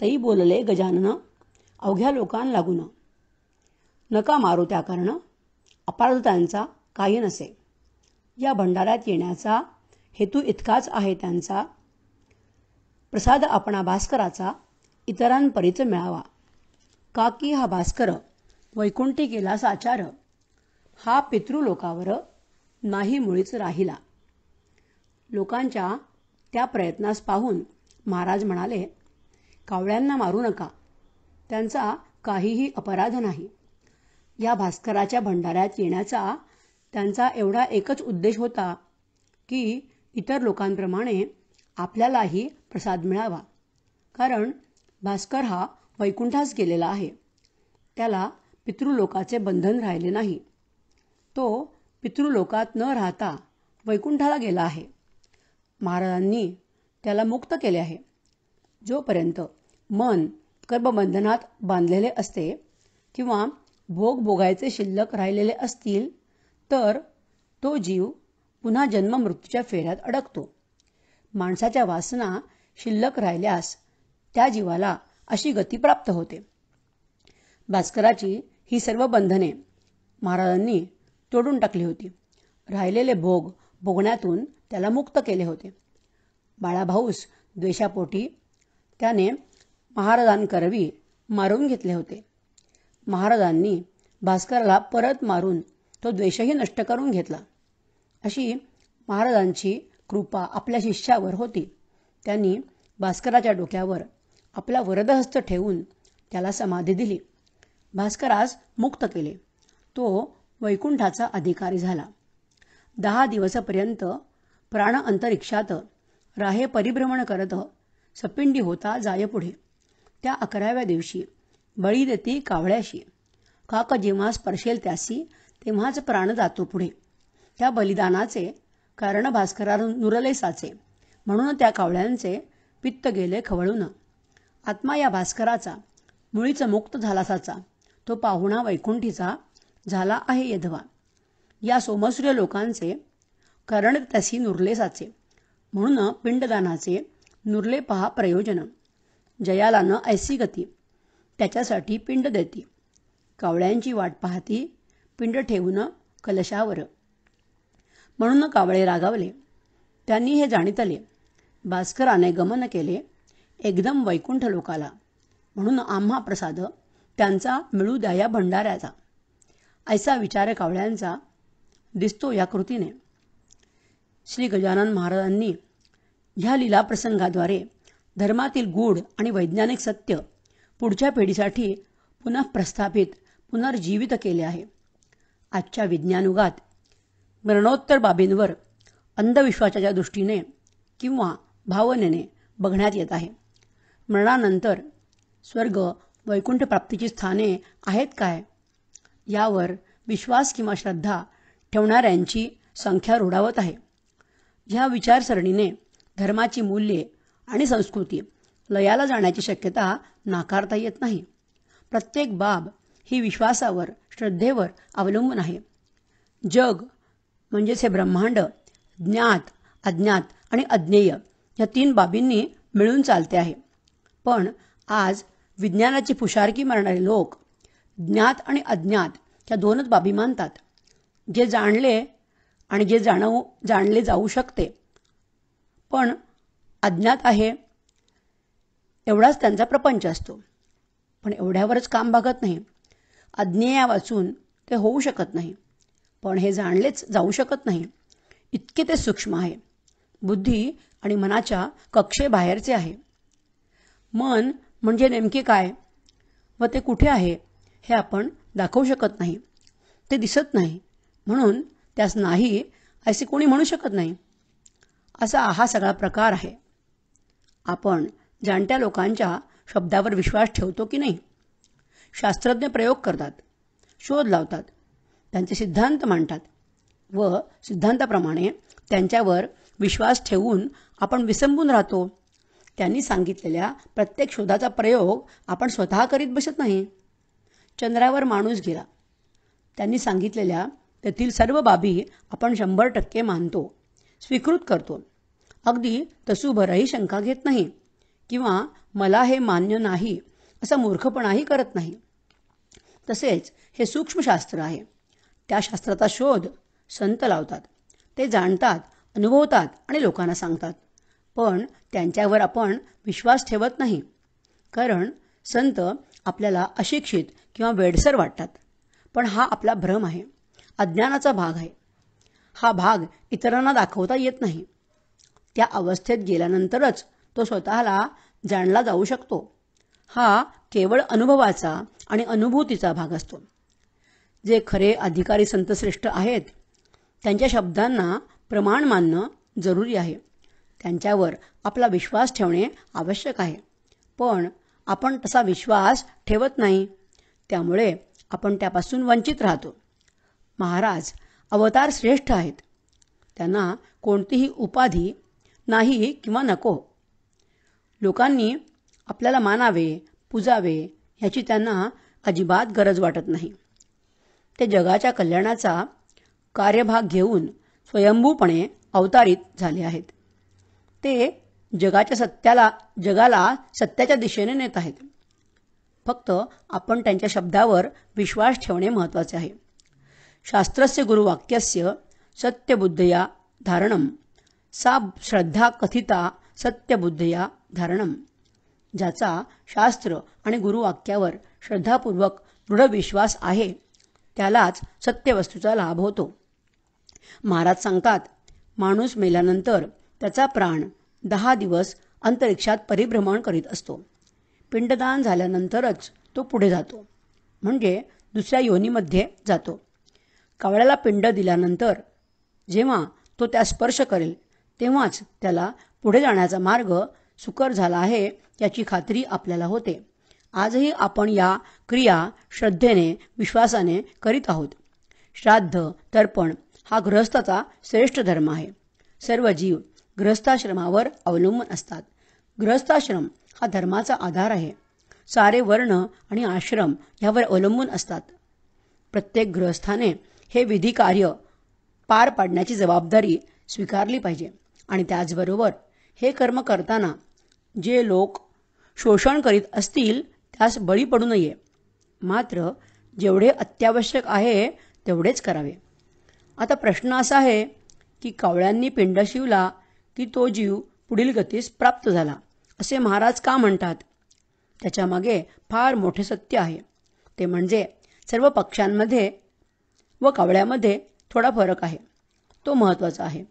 S1: तई बोलले गजानन अवघ्या लोकांना लागून नका मारू त्या कारण त्यांचा काही नसे या भंडाऱ्यात येण्याचा हेतू इतकाच आहे त्यांचा प्रसाद आपणा भास्कराचा इतरांपरीच मिळावा काकी हा भास्कर वैकुंठी केला साचार हा पितृलोकावर नाही मुळीच राहिला लोकांच्या त्या प्रयत्नास पाहून महाराज म्हणाले कावळ्यांना मारू नका त्यांचा काहीही अपराध नाही या भास्कराच्या भंडाऱ्यात येण्याचा त्यांचा एवढा एकच उद्देश होता की इतर लोकांप्रमाणे आपल्यालाही प्रसाद मिळावा कारण भास्कर हा वैकुंठास गेलेला आहे त्याला पितृलोकाचे बंधन राहिले नाही तो पितृलोकात न राहता वैकुंठाला गेला आहे महाराजांनी त्याला मुक्त केले आहे जोपर्यंत मन कर्मबंधनात बांधलेले असते किंवा भोग भोगायचे शिल्लक राहिलेले असतील तर तो जीव पुन्हा जन्ममृत्यूच्या फेऱ्यात अडकतो माणसाच्या वासना शिल्लक राहिल्यास त्या जीवाला अशी गती प्राप्त होते भास्कराची ही सर्व बंधने महाराजांनी तोडून टाकली होती राहिलेले भोग भोगण्यातून त्याला मुक्त केले होते बाळाभाऊस द्वेषापोटी त्याने महाराजांकरवी मारून घेतले होते महाराजांनी भास्करला परत मारून तो द्वेषही नष्ट करून घेतला अशी महाराजांची कृपा आपल्या शिष्यावर होती त्यांनी भास्कराच्या डोक्यावर आपला वरदहस्त ठेवून त्याला समाधी दिली भास्करास मुक्त केले तो वैकुंठाचा अधिकारी झाला दहा दिवसापर्यंत प्राण अंतरिक्षात राहे परिभ्रमण करत सपिंडी होता जाय पुढे त्या अकराव्या दिवशी बळी देती कावळ्याशी काक जेव्हा स्पर्शेल त्यासी तेव्हाच प्राण जातो पुढे त्या बलिदानाचे कारण भास्करा नुरलेसाचे म्हणून त्या कावळ्यांचे पित्त गेले खवळून आत्मा या भास्कराचा मुळीच मुक्त साचा तो पाहुणा वैकुंठीचा झाला आहे यधवा या सोमसूर्य लोकांचे करण तसी नुरले म्हणून पिंडदानाचे नुरले पहा प्रयोजन जयाला न ऐसी गती त्याच्यासाठी पिंड देती कावळ्यांची वाट पाहती पिंड ठेवून कलशावर म्हणून कावळे रागावले त्यांनी हे जाणीतले भास्कराने गमन केले एकदम वैकुंठ लोकाला म्हणून आम्हा प्रसाद त्यांचा मिळू द्या या भंडाऱ्याचा ऐसा विचार कावळ्यांचा दिसतो या कृतीने श्री गजानन महाराजांनी ह्या लीलाप्रसंगाद्वारे धर्मातील गूढ आणि वैज्ञानिक सत्य पुढच्या पिढीसाठी पुनः प्रस्थापित पुनर्जीवित केले आहे आजच्या विज्ञानुगात मरणोत्तर बाबींवर अंधविश्वासाच्या दृष्टीने किंवा भावनेने बघण्यात येत आहे मरणानंतर स्वर्ग वैकुंठ प्राप्तीची स्थाने आहेत काय यावर विश्वास किंवा श्रद्धा ठेवणाऱ्यांची संख्या रुढावत आहे ह्या विचारसरणीने धर्माची मूल्ये आणि संस्कृती लयाला जाण्याची शक्यता नाकारता येत नाही प्रत्येक बाब ही विश्वासावर श्रद्धेवर अवलंबून आहे जग म्हणजेच हे ब्रह्मांड ज्ञात अज्ञात आणि अज्ञेय या तीन बाबींनी मिळून चालते आहे पण आज विज्ञानाची फुशारकी मारणारे लोक ज्ञात आणि अज्ञात ह्या दोनच बाबी मानतात जे जाणले आणि जे जाणवू जाणले जाऊ शकते पण अज्ञात आहे एवढाच त्यांचा प्रपंच असतो पण एवढ्यावरच काम भागत नाही अज्ञेया वाचून ते होऊ शकत नाही पण हे जाणलेच जाऊ शकत नाही इतके ते सूक्ष्म आहे बुद्धी आणि मनाच्या कक्षेबाहेरचे आहे मन म्हणजे नेमके काय व ते कुठे आहे हे आपण दाखवू शकत नाही ते दिसत नाही म्हणून त्यास नाही असे कोणी म्हणू शकत नाही असा हा सगळा प्रकार आहे आपण जाणत्या लोकांच्या शब्दावर विश्वास ठेवतो की नाही शास्त्रज्ञ प्रयोग करतात शोध लावतात त्यांचे सिद्धांत मांडतात व सिद्धांताप्रमाणे त्यांच्यावर विश्वास ठेवून आपण विसंबून राहतो त्यांनी सांगितलेल्या प्रत्येक शोधाचा प्रयोग आपण स्वतः करीत बसत नाही चंद्रावर माणूस गेला त्यांनी सांगितलेल्या तेथील सर्व बाबी आपण शंभर टक्के मानतो स्वीकृत करतो अगदी तसूभरही शंका घेत नाही किंवा मला हे मान्य नाही असा मूर्खपणाही करत नाही तसेच हे सूक्ष्मशास्त्र आहे त्या शास्त्राचा शोध संत लावतात ते जाणतात अनुभवतात आणि लोकांना सांगतात पण त्यांच्यावर आपण विश्वास ठेवत नाही कारण संत आपल्याला अशिक्षित किंवा वेडसर वाटतात पण हा आपला भ्रम आहे अज्ञानाचा भाग आहे हा भाग इतरांना दाखवता येत नाही त्या अवस्थेत गेल्यानंतरच तो स्वतःला जाणला जाऊ शकतो हा केवळ अनुभवाचा आणि अनुभूतीचा भाग असतो जे खरे अधिकारी संतश्रेष्ठ आहेत त्यांच्या शब्दांना प्रमाण मानणं जरुरी आहे त्यांच्यावर आपला विश्वास ठेवणे आवश्यक आहे पण आपण तसा विश्वास ठेवत नाही त्यामुळे आपण त्यापासून वंचित राहतो महाराज अवतार श्रेष्ठ आहेत त्यांना कोणतीही उपाधी नाही किंवा नको लोकांनी आपल्याला मानावे पुजावे ह्याची त्यांना अजिबात गरज वाटत नाही ते जगाच्या कल्याणाचा कार्यभाग घेऊन स्वयंभूपणे अवतारित झाले आहेत ते जगाच्या सत्याला जगाला सत्याच्या दिशेने नेत आहेत फक्त आपण त्यांच्या शब्दावर विश्वास ठेवणे महत्त्वाचे आहे शास्त्रस्य गुरुवाक्यस्य सत्यबुद्धया धारणम सा श्रद्धा कथिता सत्यबुद्धया धारणम ज्याचा शास्त्र आणि गुरुवाक्यावर श्रद्धापूर्वक दृढ विश्वास आहे त्यालाच सत्यवस्तूचा लाभ होतो महाराज सांगतात माणूस मेल्यानंतर त्याचा प्राण दहा दिवस अंतरिक्षात परिभ्रमण करीत असतो पिंडदान झाल्यानंतरच तो पुढे जातो म्हणजे दुसऱ्या योनीमध्ये जातो कावळ्याला पिंड दिल्यानंतर जेव्हा तो त्या स्पर्श करेल तेव्हाच त्याला पुढे जाण्याचा मार्ग सुकर झाला आहे याची खात्री आपल्याला होते आजही आपण या क्रिया श्रद्धेने विश्वासाने करीत आहोत श्राद्ध तर्पण हा गृहस्थाचा श्रेष्ठ धर्म आहे सर्व जीव गृहस्थाश्रमावर अवलंबून असतात गृहस्थाश्रम हा धर्माचा आधार आहे सारे वर्ण आणि आश्रम ह्यावर अवलंबून असतात प्रत्येक ग्रहस्थाने हे विधी कार्य पार पाडण्याची जबाबदारी स्वीकारली पाहिजे आणि त्याचबरोबर हे कर्म करताना जे लोक शोषण करीत असतील त्यास बळी पडू नये मात्र जेवढे अत्यावश्यक आहे तेवढेच करावे आता प्रश्न असा आहे की कावळ्यांनी पिंडशिवला की तो जीव पुढील गतीस प्राप्त झाला असे महाराज का म्हणतात त्याच्या मागे फार मोठे सत्य आहे ते म्हणजे सर्व पक्ष्यांमध्ये व कावळ्यामध्ये थोडा फरक आहे तो महत्त्वाचा आहे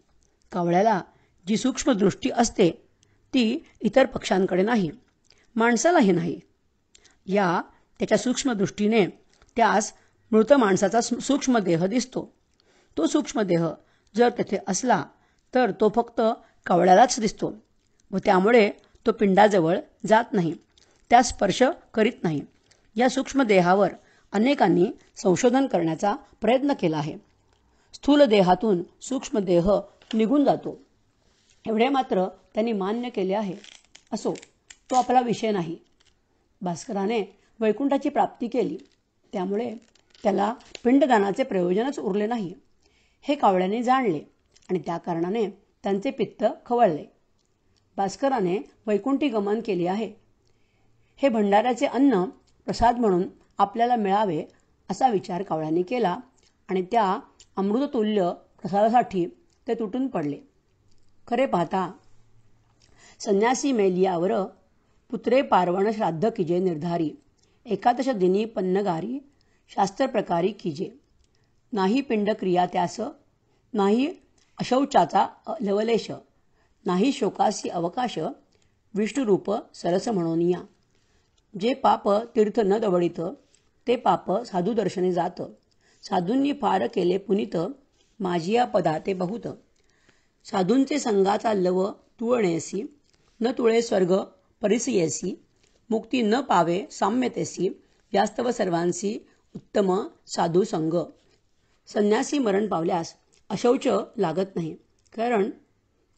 S1: कावळ्याला जी सूक्ष्मदृष्टी असते ती इतर पक्षांकडे नाही माणसालाही नाही या त्याच्या सूक्ष्मदृष्टीने त्यास मृत माणसाचा सूक्ष्मदेह दिसतो तो सूक्ष्मदेह जर तेथे असला तर तो फक्त कावळ्यालाच दिसतो व त्यामुळे तो पिंडाजवळ जात नाही त्या स्पर्श करीत नाही या सूक्ष्म देहावर अनेकांनी संशोधन करण्याचा प्रयत्न केला आहे स्थूल देहातून सूक्ष्म देह निघून जातो एवढे मात्र त्यांनी मान्य केले आहे असो तो आपला विषय नाही भास्कराने वैकुंठाची प्राप्ती केली त्यामुळे त्याला पिंडदानाचे प्रयोजनच उरले नाही हे कावळ्याने जाणले आणि त्या कारणाने त्यांचे पित्त खवळले भास्कराने वैकुंठी गमन केली आहे हे भंडाऱ्याचे अन्न प्रसाद म्हणून आपल्याला मिळावे असा विचार कावळ्याने केला आणि त्या अमृततुल्य प्रसादासाठी ते तुटून पडले खरे पाहता संन्यासी मेलियावर पुत्रे पार्वण श्राद्ध किजे निर्धारी एकादश दिनी पन्नगारी शास्त्रप्रकारी किजे नाही पिंडक्रिया त्यास नाही अशौचाचा लवलेश नाही शोकासी अवकाश विष्णुरूप सरस म्हणून या जे पाप तीर्थ न दवडित ते पाप साधू दर्शने जात साधूंनी फार केले पुनित माझिया ते बहुत साधूंचे संघाचा लव तुळणेसी न तुळे स्वर्ग परिसयेसी मुक्ती न पावे साम्यतेसी यास्तव सर्वांसी उत्तम साधू संघ संन्यासी मरण पावल्यास अशौच लागत नाही कारण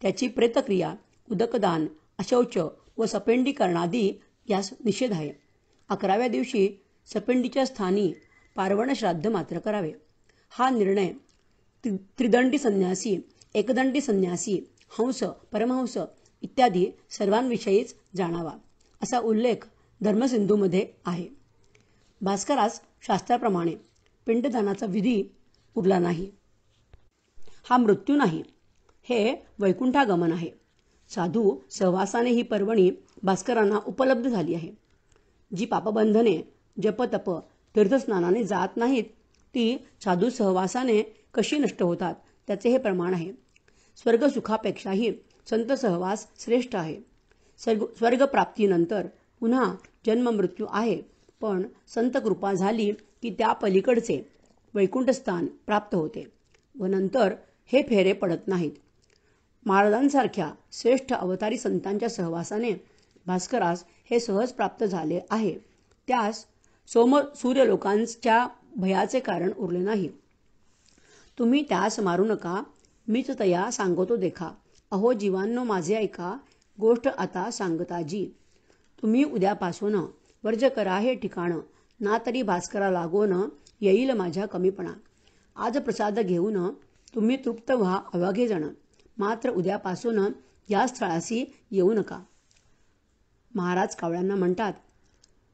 S1: त्याची प्रेतक्रिया उदकदान अशौच व सपेंडीकरणादी यास निषेध आहे अकराव्या दिवशी सपेंडीच्या स्थानी श्राद्ध मात्र करावे हा निर्णय त्रिदंडी संन्यासी एकदंडी संन्यासी हंस परमहंस इत्यादी सर्वांविषयीच जाणावा असा उल्लेख धर्मसिंधूमध्ये आहे भास्करास शास्त्राप्रमाणे पिंडदानाचा विधी उरला नाही हा मृत्यू नाही हे वैकुंठागमन आहे साधू सहवासाने ही पर्वणी भास्करांना उपलब्ध झाली आहे जी पापबंधने जपतप तीर्थस्नानाने जात नाहीत ती साधू सहवासाने कशी नष्ट होतात त्याचे हे प्रमाण आहे स्वर्गसुखापेक्षाही संत सहवास श्रेष्ठ आहे स्वर्ग स्वर्गप्राप्तीनंतर पुन्हा जन्म मृत्यू आहे पण संत कृपा झाली की त्या पलीकडचे वैकुंठस्थान प्राप्त होते व नंतर हे फेरे पडत नाहीत महाराजांसारख्या श्रेष्ठ अवतारी संतांच्या सहवासाने भास्करास हे सहज प्राप्त झाले आहे त्यास सोम लोकांच्या भयाचे कारण उरले नाही तुम्ही त्यास मारू नका मीच तया सांगतो देखा अहो जीवांनो माझे ऐका गोष्ट आता सांगता जी तुम्ही उद्यापासून वर्ज करा हे ठिकाण ना तरी भास्करा लागोन येईल माझ्या कमीपणा आज प्रसाद घेऊन तुम्ही तृप्त व्हा अवाघेजणं मात्र उद्यापासून या स्थळाशी येऊ नका महाराज कावळ्यांना म्हणतात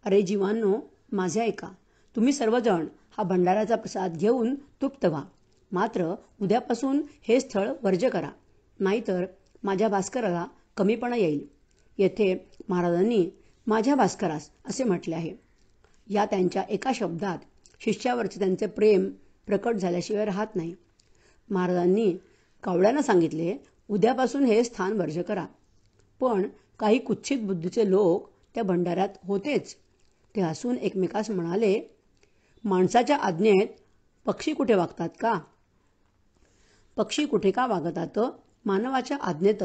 S1: अरे जीवांनो माझे ऐका तुम्ही सर्वजण हा भंडाराचा प्रसाद घेऊन तृप्त व्हा मात्र उद्यापासून हे स्थळ वर्ज करा नाहीतर माझ्या भास्कराला कमीपणा येईल येथे महाराजांनी माझ्या भास्करास असे म्हटले आहे या त्यांच्या एका शब्दात शिष्यावरचे त्यांचे प्रेम प्रकट झाल्याशिवाय राहत नाही महाराजांनी कावळ्यांना सांगितले उद्यापासून हे स्थान वर्ज करा पण काही कुच्छित बुद्धीचे लोक त्या भंडाऱ्यात होतेच ते हसून एकमेकास म्हणाले माणसाच्या आज्ञेत पक्षी कुठे वागतात का पक्षी कुठे का वागतात मानवाच्या आज्ञेत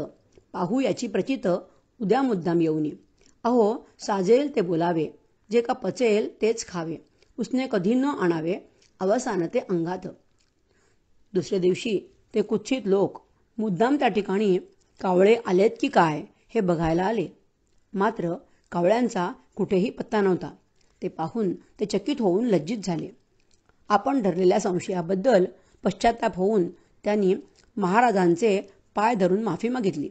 S1: पाहू याची प्रचित उद्या मुद्दाम येऊनी अहो साजेल ते बोलावे जे का पचेल तेच खावे उसने कधी न आणावे अवसान ते अंगात दुसऱ्या दिवशी ते कुत्सित लोक मुद्दाम त्या ठिकाणी कावळे आलेत की काय हे बघायला आले मात्र कावळ्यांचा कुठेही पत्ता नव्हता ते पाहून ते चकित होऊन लज्जित झाले आपण धरलेल्या संशयाबद्दल पश्चाताप होऊन त्यांनी महाराजांचे पाय धरून माफी मागितली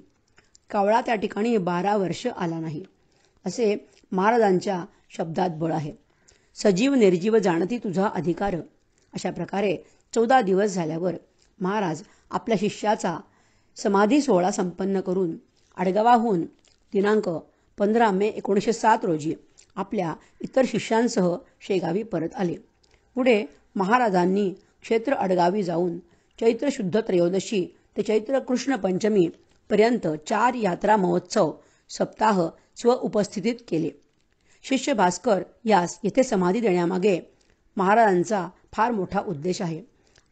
S1: कावळा त्या ठिकाणी बारा वर्ष आला नाही असे महाराजांच्या शब्दात बळ आहे सजीव निर्जीव जाणती तुझा अधिकार अशा प्रकारे चौदा दिवस झाल्यावर महाराज आपल्या शिष्याचा समाधी सोहळा संपन्न करून आडगावाहून दिनांक पंधरा मे एकोणीसशे सात रोजी आपल्या इतर शिष्यांसह शेगावी परत आले पुढे महाराजांनी क्षेत्र अडगावी जाऊन चैत्र शुद्ध त्रयोदशी ते चैत्र कृष्ण पंचमी पर्यंत चार यात्रा महोत्सव सप्ताह स्व उपस्थितीत केले शिष्य भास्कर यास येथे समाधी देण्यामागे महाराजांचा फार मोठा उद्देश आहे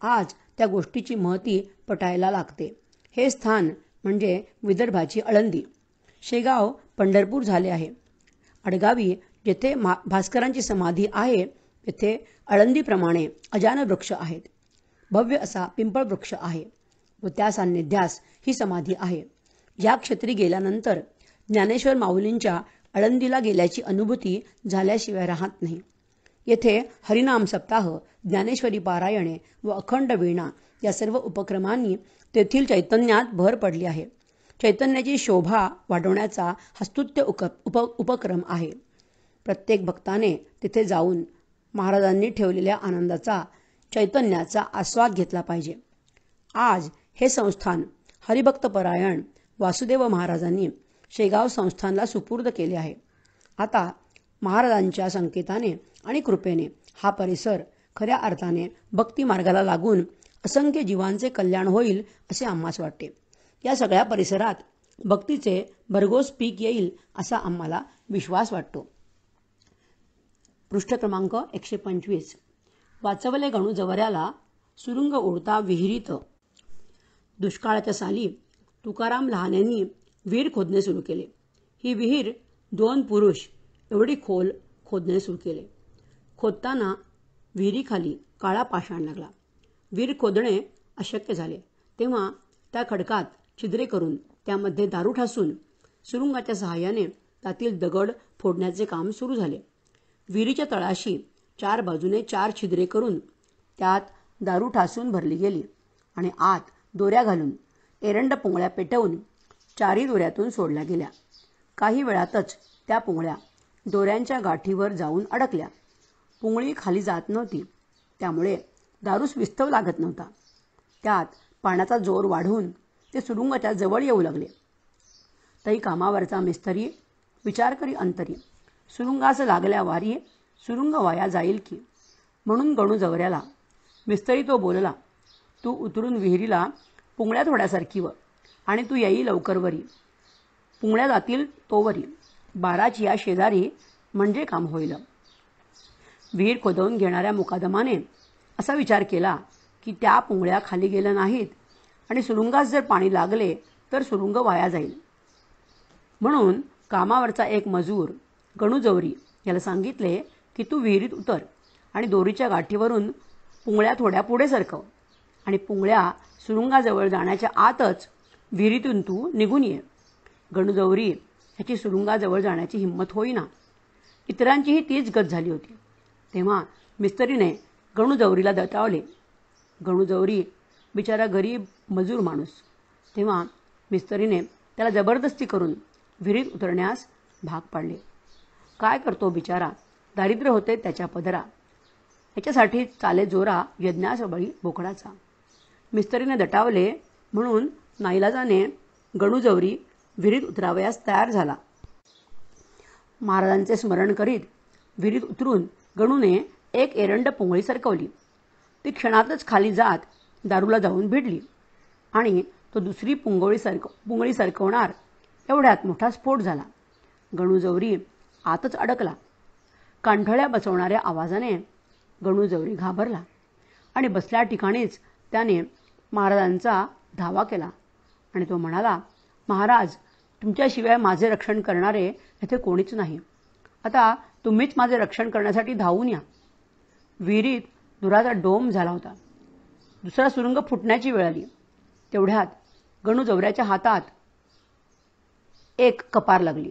S1: आज त्या गोष्टीची महती पटायला लागते हे स्थान म्हणजे विदर्भाची अळंदी शेगाव पंढरपूर झाले आहे अडगावी जेथे मा भास्करांची समाधी आहे तेथे अळंदीप्रमाणे अजान वृक्ष आहेत भव्य असा पिंपळ वृक्ष आहे व त्या सान्निध्यास ही समाधी आहे या क्षेत्री गेल्यानंतर ज्ञानेश्वर माऊलींच्या अळंदीला गेल्याची अनुभूती झाल्याशिवाय राहत नाही येथे हरिनाम सप्ताह ज्ञानेश्वरी पारायणे व अखंड वीणा या सर्व उपक्रमांनी तेथील चैतन्यात भर पडली आहे चैतन्याची शोभा वाढवण्याचा हा स्तुत्य उप उपक्रम आहे प्रत्येक भक्ताने तिथे जाऊन महाराजांनी ठेवलेल्या आनंदाचा चैतन्याचा आस्वाद घेतला पाहिजे आज हे संस्थान हरिभक्तपरायण वासुदेव महाराजांनी शेगाव संस्थानला सुपूर्द केले आहे आता महाराजांच्या संकेताने आणि कृपेने हा परिसर खऱ्या अर्थाने भक्ती मार्गाला लागून असंख्य जीवांचे कल्याण होईल असे आम्हास वाटते या सगळ्या परिसरात भक्तीचे भरघोस पीक येईल असा आम्हाला विश्वास वाटतो पृष्ठ क्रमांक एकशे पंचवीस वाचवले गणू जवऱ्याला सुरुंग उडता विहिरीत दुष्काळाच्या साली तुकाराम लहानेंनी विहीर खोदणे सुरू केले ही विहीर दोन पुरुष एवढी खोल खोदणे सुरू केले खोदताना विहिरीखाली काळा पाषाण लागला विहीर खोदणे अशक्य झाले तेव्हा त्या खडकात छिद्रे करून त्यामध्ये दारू ठासून सुरुंगाच्या सहाय्याने त्यातील दगड फोडण्याचे काम सुरू झाले विहिरीच्या तळाशी चार बाजूने चार छिद्रे करून त्यात दारू ठासून भरली गेली आणि आत दोऱ्या घालून एरंड पोंगळ्या पेटवून चारी दोऱ्यातून सोडल्या गेल्या काही वेळातच त्या पोंगळ्या दोऱ्यांच्या गाठीवर जाऊन अडकल्या पुंगळी खाली जात नव्हती त्यामुळे दारूस विस्तव लागत नव्हता त्यात पाण्याचा जोर वाढून ते सुरुंगाच्या जवळ येऊ लागले तई कामावरचा मिस्तरी विचार करी अंतरी सुरुंगास लागल्या वारी सुरुंग वाया जाईल की म्हणून गणू जवऱ्याला मिस्तरी तो बोलला तू उतरून विहिरीला पुंगळ्या थोड्यासारखी व आणि तू येई वरी पुंगळ्या जातील तोवरी बाराची या शेजारी म्हणजे काम होईल विहीर खोदवून घेणाऱ्या मुकादमाने असा विचार केला की त्या पुंगळ्या खाली गेल्या नाहीत आणि सुरुंगास जर पाणी लागले तर सुरुंग वाया जाईल म्हणून कामावरचा एक मजूर गणूजवरी याला सांगितले की तू विहिरीत उतर आणि दोरीच्या गाठीवरून पुंगळ्या थोड्या पुढे सरकव आणि पुंगळ्या सुरुंगाजवळ जाण्याच्या आतच विहिरीतून तू निघून ये गणूजवरी ह्याची सुरुंगाजवळ जाण्याची हिंमत होईना इतरांचीही तीच गत झाली होती तेव्हा मिस्तरीने गणूजवरीला दटावले गणूजवरी बिचारा गरीब मजूर माणूस तेव्हा मिस्तरीने त्याला जबरदस्ती करून विहिरीत उतरण्यास भाग पाडले काय करतो बिचारा दारिद्र्य होते त्याच्या पदरा याच्यासाठी चाले जोरा यज्ञास बळी बोकडाचा मिस्तरीने दटावले म्हणून नाईलाजाने गणूजवरी विहिरीत उतरावयास तयार झाला महाराजांचे स्मरण करीत विहिरीत उतरून गणूने एक एरंड पुंगळी सरकवली ती क्षणातच खाली जात दारूला जाऊन भिडली आणि तो दुसरी पुंगोळी सरक पुंगळी सरकवणार एवढ्यात मोठा स्फोट झाला गणूजवरी आतच अडकला कांठळ्या बसवणाऱ्या आवाजाने गणूजवरी घाबरला आणि बसल्या ठिकाणीच त्याने महाराजांचा धावा केला आणि तो म्हणाला महाराज तुमच्याशिवाय माझे रक्षण करणारे येथे कोणीच नाही आता तुम्हीच माझे रक्षण करण्यासाठी धावून या विहिरीत धुराचा डोम झाला होता दुसरा सुरुंग फुटण्याची वेळ आली तेवढ्यात गणू जवऱ्याच्या हातात एक कपार लागली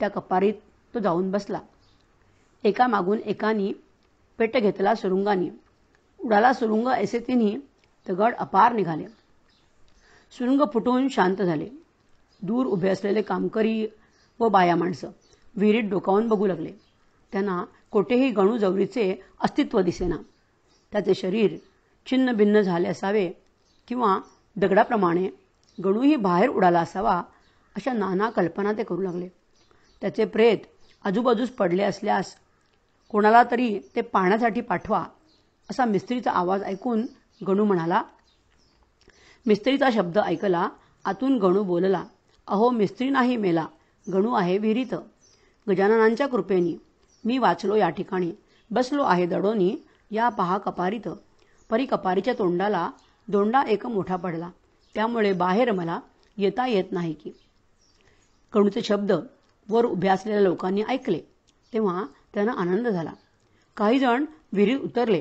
S1: त्या कपारीत तो जाऊन बसला एका मागून एकानी पेट घेतला सुरुंगानी उडाला सुरुंग ऐसे तिन्ही तगड अपार निघाले सुरुंग फुटून शांत झाले दूर उभे असलेले कामकरी व बाया माणसं विहिरीत डोकावून बघू लागले त्यांना कोठेही गणूजवळीचे अस्तित्व दिसेना त्याचे शरीर भिन्न झाले असावे किंवा दगडाप्रमाणे गणूही बाहेर उडाला असावा अशा नाना कल्पना ते करू लागले त्याचे प्रेत आजूबाजूस पडले असल्यास कोणाला तरी ते पाहण्यासाठी पाठवा असा मिस्त्रीचा आवाज ऐकून गणू म्हणाला मिस्त्रीचा शब्द ऐकला आतून गणू बोलला अहो मिस्त्री नाही मेला गणू आहे विहिरीत गजाननांच्या कृपेनी मी वाचलो या ठिकाणी बसलो आहे दडोनी या पहा कपारीत परी कपारीच्या तोंडाला दोंडा एक मोठा पडला त्यामुळे बाहेर मला येता येत नाही की कणूचे शब्द वर उभे असलेल्या लोकांनी ऐकले तेव्हा त्यांना आनंद झाला काही जण विहिरीत उतरले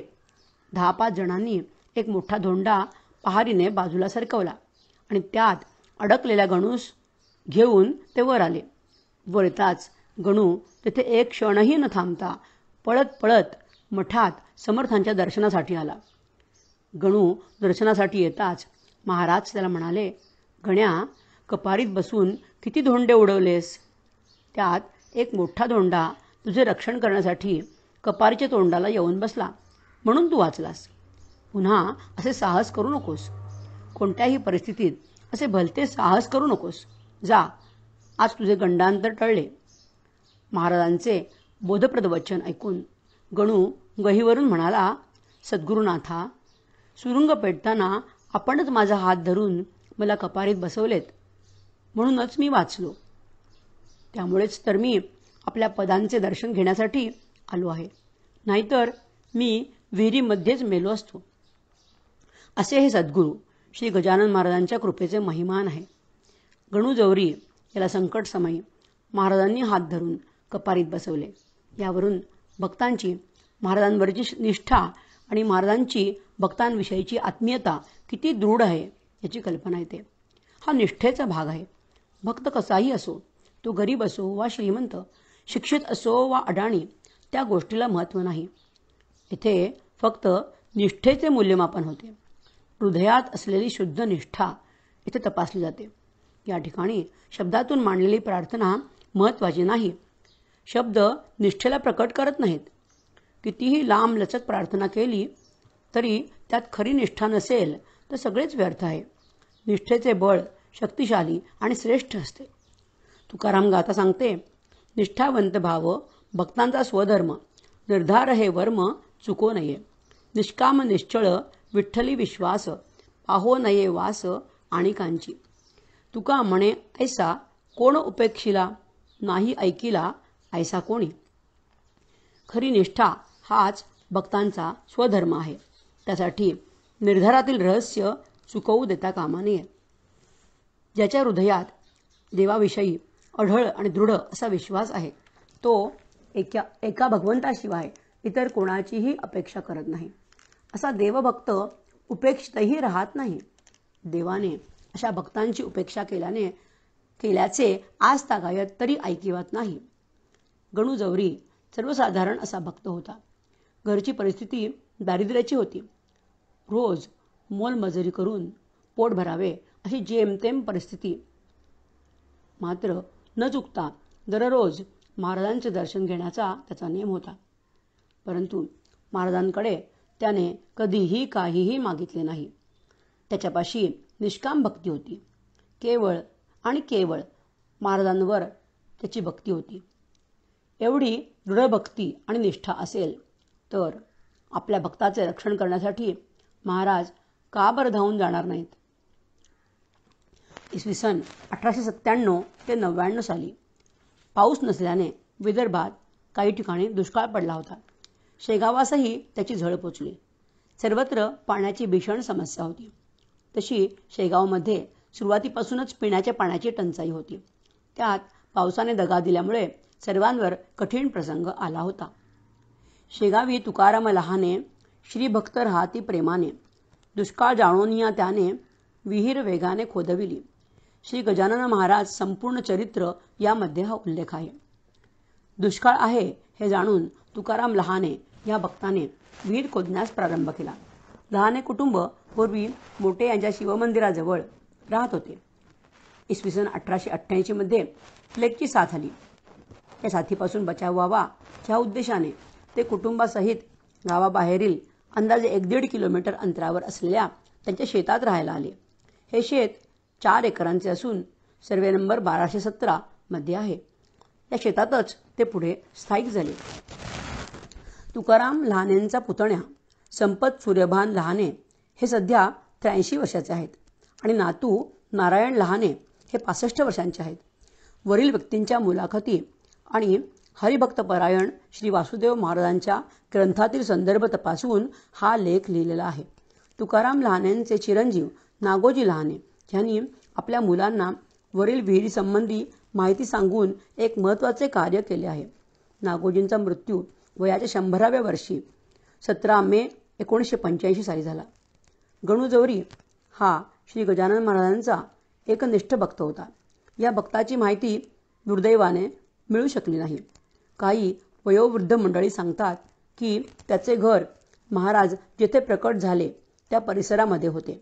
S1: दहा पाच जणांनी एक मोठा धोंडा पहारीने बाजूला सरकवला आणि त्यात अडकलेला गणूस घेऊन ते वर आले वर येताच गणू तेथे एक क्षणही न थांबता पळत पळत मठात समर्थांच्या दर्शनासाठी आला गणू दर्शनासाठी येताच महाराज त्याला म्हणाले गण्या कपारीत बसून किती धोंडे उडवलेस त्यात एक मोठा धोंडा तुझे रक्षण करण्यासाठी कपारीच्या तोंडाला येऊन बसला म्हणून तू वाचलास पुन्हा असे साहस करू नकोस कोणत्याही परिस्थितीत असे भलते साहस करू नकोस जा आज तुझे गंडांतर टळले महाराजांचे बोधप्रद वचन ऐकून गणू गहीवरून म्हणाला सद्गुरुनाथा सुरुंग पेटताना आपणच माझा हात धरून मला कपारीत बसवलेत म्हणूनच मी वाचलो त्यामुळेच तर मी आपल्या पदांचे दर्शन घेण्यासाठी आलो आहे नाहीतर मी विहिरीमध्येच मेलो असतो असे हे सद्गुरू श्री गजानन महाराजांच्या कृपेचे महिमान आहे गणू गणूजवरी याला संकट समयी महाराजांनी हात धरून कपारीत बसवले यावरून भक्तांची महाराजांवरची निष्ठा आणि महाराजांची भक्तांविषयीची आत्मीयता किती दृढ आहे याची कल्पना येते हा निष्ठेचा भाग आहे भक्त कसाही असो तो गरीब असो वा श्रीमंत शिक्षित असो वा अडाणी त्या गोष्टीला महत्त्व नाही इथे फक्त निष्ठेचे मूल्यमापन होते हृदयात असलेली शुद्ध निष्ठा इथे तपासली जाते या ठिकाणी शब्दातून मांडलेली प्रार्थना महत्त्वाची नाही शब्द निष्ठेला प्रकट करत नाहीत कितीही लांब लचक प्रार्थना केली तरी त्यात खरी निष्ठा नसेल तर सगळेच व्यर्थ आहे निष्ठेचे बळ शक्तिशाली आणि श्रेष्ठ असते तुकाराम गाता सांगते निष्ठावंत भाव भक्तांचा स्वधर्म निर्धार हे वर्म चुको नये निष्काम निश्चळ विठ्ठली विश्वास पाहो नये वास आणि कांची तुका म्हणे ऐसा कोण उपेक्षिला नाही ऐकिला ऐसा कोणी खरी निष्ठा हाच भक्तांचा स्वधर्म आहे त्यासाठी निर्धारातील रहस्य चुकवू देता कामा नये ज्याच्या हृदयात देवाविषयी अढळ आणि दृढ असा विश्वास आहे तो एका एका भगवंताशिवाय इतर कोणाचीही अपेक्षा करत नाही असा देवभक्त उपेक्षितही राहत नाही देवाने अशा भक्तांची उपेक्षा केल्याने केल्याचे आज तागायत तरी ऐकिवत नाही गणूजवरी सर्वसाधारण असा भक्त होता घरची परिस्थिती दारिद्र्याची होती रोज मोलमजुरी करून पोट भरावे अशी जेमतेम परिस्थिती मात्र न चुकता दररोज महाराजांचे दर्शन घेण्याचा त्याचा नियम होता परंतु महाराजांकडे त्याने कधीही काहीही मागितले नाही त्याच्यापाशी निष्काम भक्ती होती केवळ आणि केवळ महाराजांवर त्याची भक्ती होती एवढी दृढ भक्ती आणि निष्ठा असेल तर आपल्या भक्ताचे रक्षण करण्यासाठी महाराज का बरं धावून जाणार नाहीत इसवी सन अठराशे सत्त्याण्णव ते नव्याण्णव साली पाऊस नसल्याने विदर्भात काही ठिकाणी दुष्काळ पडला होता शेगावासही त्याची झळ पोचली सर्वत्र पाण्याची भीषण समस्या होती तशी शेगावमध्ये सुरुवातीपासूनच पिण्याच्या पाण्याची टंचाई होती त्यात पावसाने दगा दिल्यामुळे सर्वांवर कठीण प्रसंग आला होता शेगावी तुकाराम लहाने श्री भक्त राहती प्रेमाने दुष्काळ जाणून या त्याने विहीर वेगाने खोदविली श्री गजानन महाराज संपूर्ण चरित्र यामध्ये हा उल्लेख आहे दुष्काळ आहे हे जाणून तुकाराम लहाने या भक्ताने विहीर खोदण्यास प्रारंभ केला लहाने कुटुंब पूर्वी मोठे यांच्या शिवमंदिराजवळ राहत होते इसवी सन अठराशे मध्ये प्लेगची साथ आली या साथीपासून बचाव व्हावा या उद्देशाने ते कुटुंबासहित गावाबाहेरील अंदाजे एक दीड किलोमीटर अंतरावर असलेल्या त्यांच्या शेतात राहायला आले हे शेत चार एकरांचे असून सर्वे नंबर बाराशे सतरा मध्ये आहे या शेतातच ते पुढे स्थायिक झाले तुकाराम लहानेंचा पुतण्या संपत सूर्यभान लहाने हे सध्या त्र्याऐंशी वर्षाचे आहेत आणि नातू नारायण लहाने हे पासष्ट वर्षांचे आहेत वरील व्यक्तींच्या मुलाखती आणि हरिभक्तपरायण श्री वासुदेव महाराजांच्या ग्रंथातील संदर्भ तपासून हा लेख लिहिलेला आहे तुकाराम लहानेंचे चिरंजीव नागोजी लहाने यांनी आपल्या मुलांना वरील विहिरीसंबंधी माहिती सांगून एक महत्त्वाचे कार्य केले आहे नागोजींचा मृत्यू वयाच्या शंभराव्या वर्षी सतरा मे एकोणीसशे पंच्याऐंशी साली झाला गणूजवरी हा श्री गजानन महाराजांचा एकनिष्ठ भक्त होता या भक्ताची माहिती दुर्दैवाने मिळू शकली नाही काही वयोवृद्ध मंडळी सांगतात की त्याचे घर महाराज जेथे प्रकट झाले त्या परिसरामध्ये होते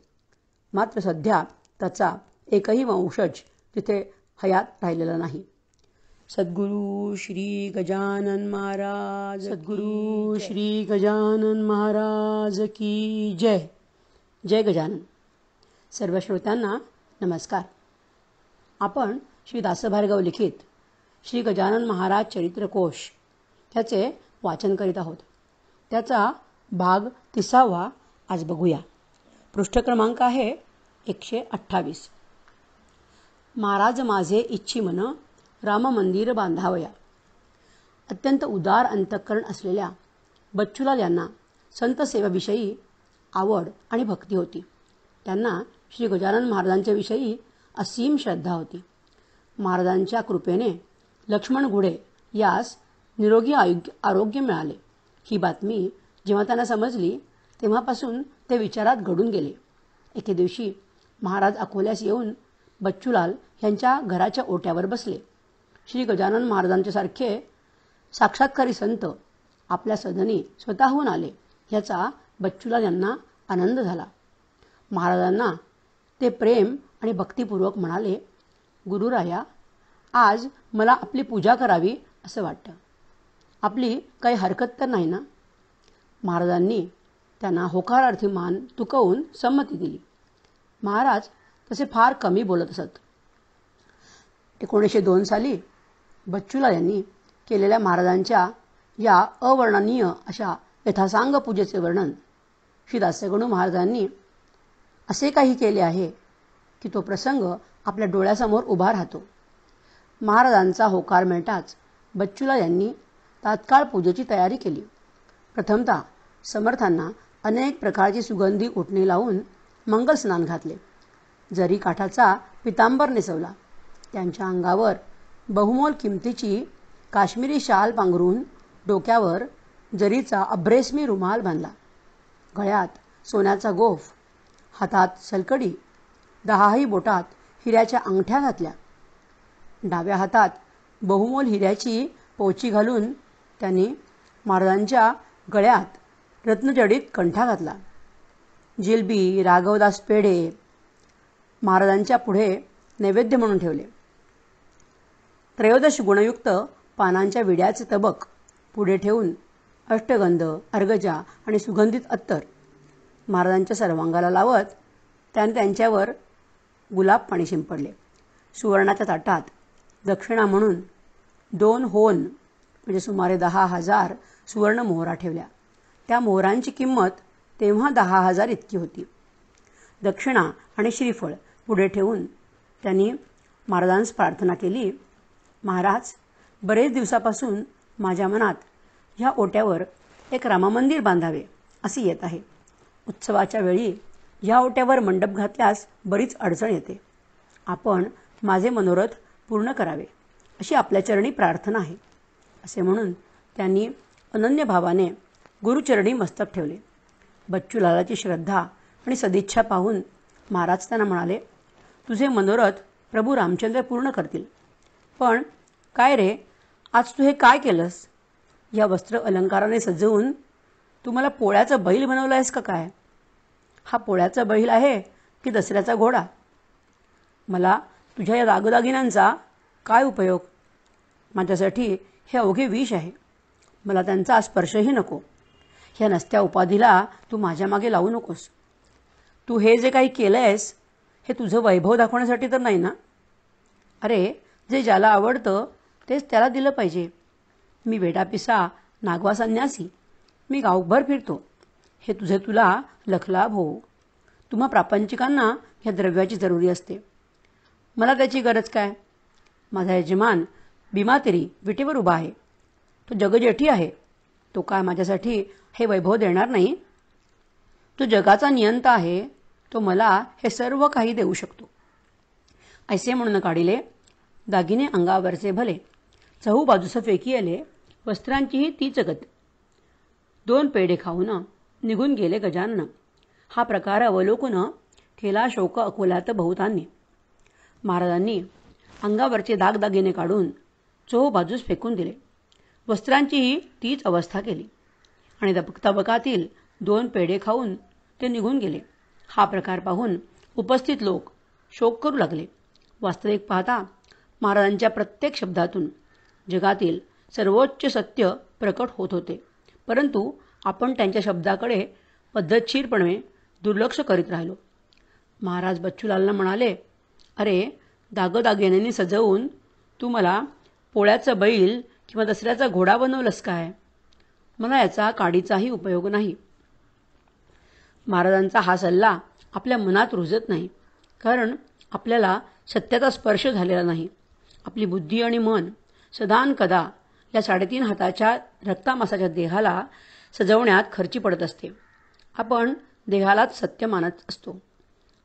S1: मात्र सध्या त्याचा एकही वंशज तिथे हयात राहिलेला नाही सद्गुरू श्री गजानन महाराज सद्गुरू श्री गजानन महाराज की जय जय गजानन सर्व श्रोत्यांना नमस्कार आपण श्री दासभार्गव लिखित श्री गजानन महाराज चरित्रकोश त्याचे वाचन करीत आहोत त्याचा भाग तिसावा आज बघूया पृष्ठ क्रमांक आहे एकशे अठ्ठावीस महाराज माझे इच्छी मन राम मंदिर बांधावया अत्यंत उदार अंतःकरण असलेल्या बच्चूलाल यांना संतसेवाविषयी आवड आणि भक्ती होती त्यांना श्री गजानन महाराजांच्याविषयी असीम श्रद्धा होती महाराजांच्या कृपेने लक्ष्मण घुडे यास निरोगी आयुग्य आरोग्य मिळाले ही बातमी जेव्हा त्यांना समजली तेव्हापासून ते विचारात घडून गेले एके दिवशी महाराज अकोल्यास येऊन बच्चूलाल यांच्या घराच्या ओट्यावर बसले श्री गजानन महाराजांच्यासारखे साक्षात्कारी संत आपल्या सदनी स्वतःहून आले याचा बच्चूलाल यांना आनंद झाला महाराजांना ते प्रेम आणि भक्तिपूर्वक म्हणाले गुरुराया आज मला आपली पूजा करावी असं वाटतं आपली काही हरकत तर नाही ना महाराजांनी त्यांना होकारार्थी मान तुकवून संमती दिली महाराज तसे फार कमी बोलत असत एकोणीसशे दोन साली बच्चूला यांनी केलेल्या महाराजांच्या या अवर्णनीय अशा यथासांग पूजेचे वर्णन श्री दासगणू महाराजांनी असे काही केले आहे की तो प्रसंग आपल्या डोळ्यासमोर उभा राहतो महाराजांचा होकार मिळताच बच्चूला यांनी तात्काळ पूजेची तयारी केली प्रथमतः समर्थांना अनेक प्रकारची सुगंधी उठणी लावून मंगलस्नान घातले जरी काठाचा पितांबर नेसवला त्यांच्या अंगावर बहुमोल किमतीची काश्मीरी शाल पांघरून डोक्यावर जरीचा अभ्रेस्मी रुमाल बांधला गळ्यात सोन्याचा गोफ हातात सलकडी दहाही बोटात हिऱ्याच्या अंगठ्या घातल्या डाव्या हातात बहुमोल हिऱ्याची पोची घालून त्यांनी महाराजांच्या गळ्यात रत्नजडीत कंठा घातला जिलबी राघवदास पेढे महाराजांच्या पुढे नैवेद्य म्हणून ठेवले त्रयोदश गुणयुक्त पानांच्या विड्याचे तबक पुढे ठेवून अष्टगंध अर्गजा आणि सुगंधित अत्तर महाराजांच्या सर्वांगाला लावत त्याने त्यांच्यावर गुलाब पाणी शिंपडले सुवर्णाच्या ताटात दक्षिणा म्हणून दोन होन म्हणजे सुमारे दहा हजार सुवर्ण मोहरा ठेवल्या त्या मोहरांची किंमत तेव्हा दहा हजार इतकी होती दक्षिणा आणि श्रीफळ पुढे ठेवून त्यांनी महाराजांस प्रार्थना केली महाराज बरेच दिवसापासून माझ्या मनात ह्या ओट्यावर एक राममंदिर बांधावे असे येत आहे उत्सवाच्या वेळी ह्या ओट्यावर मंडप घातल्यास बरीच अडचण येते आपण माझे मनोरथ पूर्ण करावे अशी आपल्या चरणी प्रार्थना आहे असे म्हणून त्यांनी अनन्य भावाने गुरुचरणी मस्तक ठेवले बच्चूलालाची श्रद्धा आणि सदिच्छा पाहून महाराज त्यांना म्हणाले तुझे मनोरथ प्रभू रामचंद्र पूर्ण करतील पण काय रे आज तू हे काय केलंस या वस्त्र अलंकाराने सजवून तू मला पोळ्याचं बैल बनवला आहेस का काय हा पोळ्याचा बैल आहे की दसऱ्याचा घोडा मला तुझ्या या दागदागिन्यांचा काय उपयोग माझ्यासाठी हे अवघे विष आहे मला त्यांचा स्पर्शही नको ह्या नसत्या उपाधीला तू माझ्या मागे लावू नकोस तू हे जे काही केलं आहेस हे तुझं वैभव दाखवण्यासाठी तर नाही ना अरे जे ज्याला आवडतं तेच त्याला दिलं पाहिजे मी वेडापिसा नागवा संन्यासी मी गावभर फिरतो हे तुझे तुला लखलाभ हो तुम्हा प्रापंचिकांना ह्या द्रव्याची जरुरी असते मला त्याची गरज काय माझा यजमान बिमातेरी विटीवर उभा आहे तो जगजेठी आहे तो काय माझ्यासाठी हे वैभव देणार नाही तो जगाचा नियंता आहे तो मला हे सर्व काही देऊ शकतो ऐसे म्हणून काढिले दागिने अंगावरचे भले चहू बाजूस फेकी आले वस्त्रांचीही ती जगत दोन पेढे खाऊन निघून गेले गजानन हा प्रकार अवलोकून केला शोक अकोलात बहुतांनी महाराजांनी अंगावरचे दागदागिने काढून चो बाजूस फेकून दिले वस्त्रांचीही तीच अवस्था केली आणि तबकातील दोन पेढे खाऊन ते निघून गेले हा प्रकार पाहून उपस्थित लोक शोक करू लागले वास्तविक पाहता महाराजांच्या प्रत्येक शब्दातून जगातील सर्वोच्च सत्य प्रकट होत होते परंतु आपण त्यांच्या शब्दाकडे पद्धतशीरपणे दुर्लक्ष करीत राहिलो महाराज बच्चूलालना म्हणाले अरे दागोदागिन्याने सजवून तू मला पोळ्याचा बैल किंवा दसऱ्याचा घोडा बनवलंस काय मला याचा काडीचाही उपयोग नाही महाराजांचा हा सल्ला आपल्या मनात रुजत नाही कारण आपल्याला सत्याचा स्पर्श झालेला नाही आपली बुद्धी आणि मन सदान कदा या साडेतीन हाताच्या रक्तामासाच्या देहाला सजवण्यात खर्ची पडत असते आपण देहालाच सत्य मानत असतो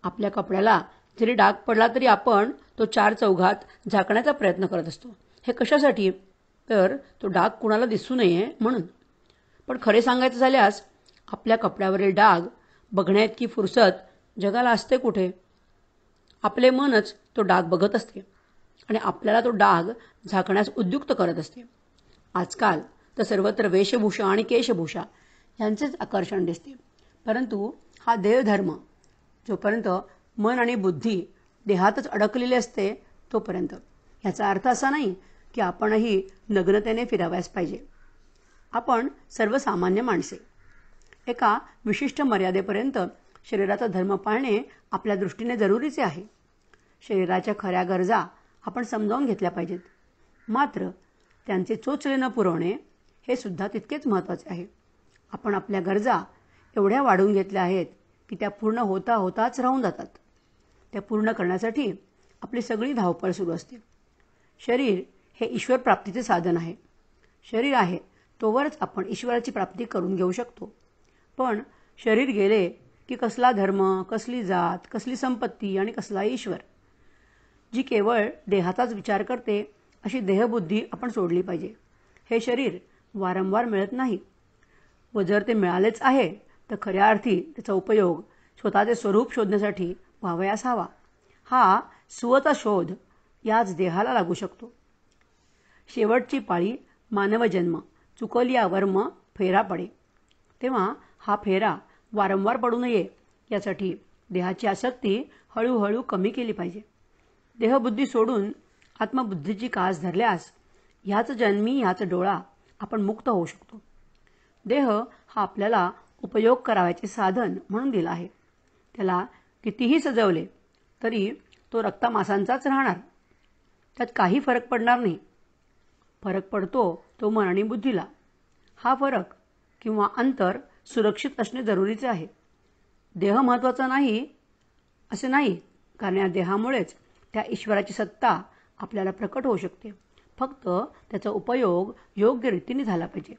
S1: आपल्या कपड्याला जरी डाग पडला तरी आपण तो चार चौघात झाकण्याचा प्रयत्न करत असतो हे कशासाठी तर तो डाग कुणाला दिसू नये म्हणून पण खरे सांगायचं झाल्यास आपल्या कपड्यावरील डाग बघण्याइतकी फुरसत जगाला असते कुठे आपले मनच तो डाग बघत असते आणि आपल्याला तो डाग झाकण्यास उद्युक्त करत असते आजकाल तर सर्वत्र वेशभूषा आणि केशभूषा यांचेच आकर्षण दिसते परंतु हा देवधर्म जोपर्यंत मन आणि बुद्धी देहातच अडकलेली असते तोपर्यंत याचा अर्थ असा नाही की आपणही नग्नतेने फिराव्यास पाहिजे आपण सर्वसामान्य माणसे एका विशिष्ट मर्यादेपर्यंत शरीराचा धर्म पाळणे आपल्या दृष्टीने जरुरीचे आहे शरीराच्या खऱ्या गरजा आपण समजावून घेतल्या पाहिजेत मात्र त्यांचे चोचले न पुरवणे हे सुद्धा तितकेच महत्त्वाचे आहे आपण आपल्या गरजा एवढ्या वाढवून घेतल्या आहेत की त्या पूर्ण होता होताच राहून जातात त्या पूर्ण करण्यासाठी आपली सगळी धावपळ सुरू असते शरीर हे ईश्वर प्राप्तीचे साधन आहे शरीर आहे तोवरच आपण ईश्वराची प्राप्ती करून घेऊ शकतो पण शरीर गेले की कसला धर्म कसली जात कसली संपत्ती आणि कसला ईश्वर जी केवळ देहाचाच विचार करते अशी देहबुद्धी आपण सोडली पाहिजे हे शरीर वारंवार मिळत नाही व जर ते मिळालेच आहे तर खऱ्या अर्थी त्याचा उपयोग स्वतःचे स्वरूप शोधण्यासाठी व्हावयास असावा हा स्वत शोध याच देहाला लागू शकतो शेवटची पाळी मानवजन्म चुकलिया वर्म फेरा पडे तेव्हा हा फेरा वारंवार पडू नये यासाठी देहाची आसक्ती हळूहळू कमी केली पाहिजे देहबुद्धी सोडून आत्मबुद्धीची कास धरल्यास ह्याच जन्मी ह्याच डोळा आपण मुक्त होऊ शकतो देह हा आपल्याला उपयोग करावयाचे साधन म्हणून दिला आहे त्याला कितीही सजवले तरी तो रक्तामासांचाच राहणार त्यात काही फरक पडणार नाही फरक पडतो तो मन आणि बुद्धीला हा फरक किंवा अंतर सुरक्षित असणे जरुरीचे आहे देह महत्त्वाचा नाही असे नाही कारण या देहामुळेच त्या ईश्वराची सत्ता आपल्याला प्रकट होऊ शकते फक्त त्याचा उपयोग योग्य रीतीने झाला पाहिजे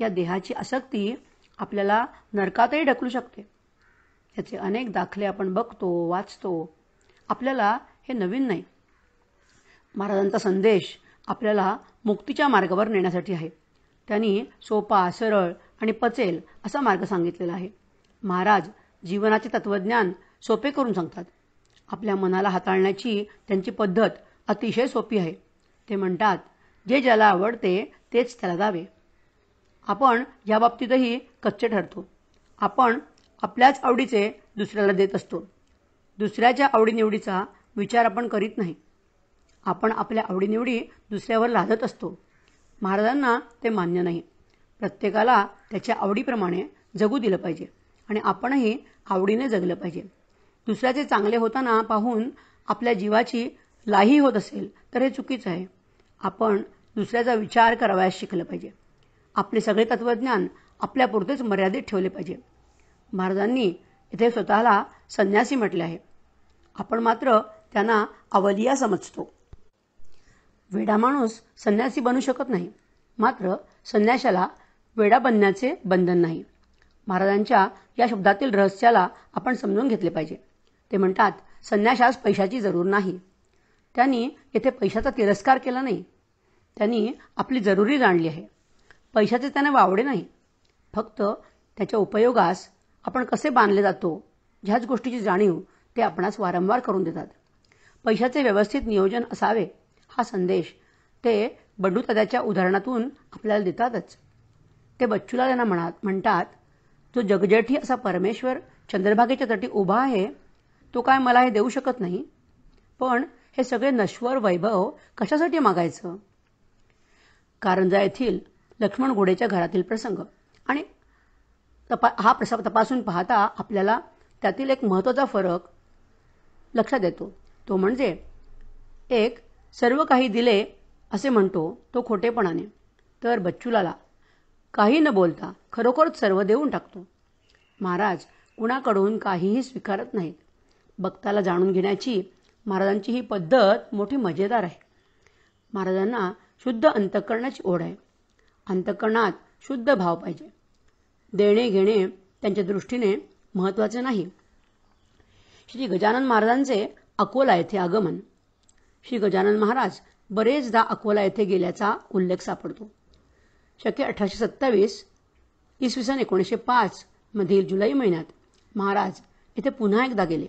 S1: या देहाची आसक्ती आपल्याला नरकातही ढकलू शकते याचे अनेक दाखले आपण बघतो वाचतो आपल्याला हे नवीन नाही महाराजांचा संदेश आपल्याला मुक्तीच्या मार्गावर नेण्यासाठी आहे त्यांनी सोपा सरळ आणि पचेल असा मार्ग सांगितलेला आहे महाराज जीवनाचे तत्वज्ञान सोपे करून सांगतात आपल्या मनाला हाताळण्याची त्यांची पद्धत अतिशय सोपी आहे ते म्हणतात जे ज्याला आवडते तेच त्याला दावे आपण याबाबतीतही कच्चे ठरतो आपण आपल्याच आवडीचे दुसऱ्याला देत असतो दुसऱ्याच्या आवडीनिवडीचा विचार आपण करीत नाही आपण आपल्या आवडीनिवडी दुसऱ्यावर लादत असतो महाराजांना ते मान्य नाही प्रत्येकाला त्याच्या आवडीप्रमाणे जगू दिलं पाहिजे आणि आपणही आवडीने जगलं पाहिजे दुसऱ्याचे चांगले होताना पाहून आपल्या जीवाची लाही होत असेल तर हे चुकीचं आहे आपण दुसऱ्याचा विचार करावयास शिकलं पाहिजे आपले सगळे तत्त्वज्ञान आपल्यापुरतेच मर्यादित ठेवले पाहिजे महाराजांनी इथे स्वतःला संन्यासी म्हटले आहे आपण मात्र त्यांना अवलिया समजतो वेडा माणूस संन्यासी बनू शकत नाही मात्र संन्याशाला वेडा बनण्याचे बंधन नाही महाराजांच्या या शब्दातील रहस्याला आपण समजून घेतले पाहिजे ते म्हणतात संन्याशास पैशाची जरूर नाही त्यांनी येथे पैशाचा तिरस्कार केला नाही त्यांनी आपली जरुरी जाणली आहे पैशाचे त्याने वावडे नाही फक्त त्याच्या उपयोगास आपण कसे बांधले जातो ह्याच गोष्टीची जाणीव ते आपणास वारंवार करून देतात पैशाचे व्यवस्थित नियोजन असावे हा संदेश ते बंडू उदाहरणातून आपल्याला देतातच ते बच्चूला त्यांना म्हणतात जो जगजेठी असा परमेश्वर चंद्रभागेच्या तटी उभा आहे तो काय मला हे देऊ शकत नाही पण हे सगळे नश्वर वैभव कशासाठी मागायचं कारंजा येथील लक्ष्मण घोडेच्या घरातील प्रसंग आणि तपा हा प्रसाद तपासून पाहता आपल्याला त्यातील एक महत्त्वाचा फरक लक्षात येतो तो म्हणजे एक सर्व काही दिले असे म्हणतो तो खोटेपणाने तर बच्चूलाला काही न बोलता खरोखरच सर्व देऊन टाकतो महाराज कुणाकडून काहीही स्वीकारत नाहीत भक्ताला जाणून घेण्याची महाराजांची ही पद्धत मोठी मजेदार आहे महाराजांना शुद्ध अंतकरणाची ओढ आहे अंतकरणात शुद्ध भाव पाहिजे देणे घेणे त्यांच्या दृष्टीने महत्वाचे नाही श्री गजानन महाराजांचे अकोला येथे आगमन श्री गजानन महाराज बरेचदा अकोला येथे गेल्याचा उल्लेख सापडतो शक्य अठराशे सत्तावीस इसवी सन एकोणीसशे पाच मधील जुलै महिन्यात महाराज येथे पुन्हा एकदा गेले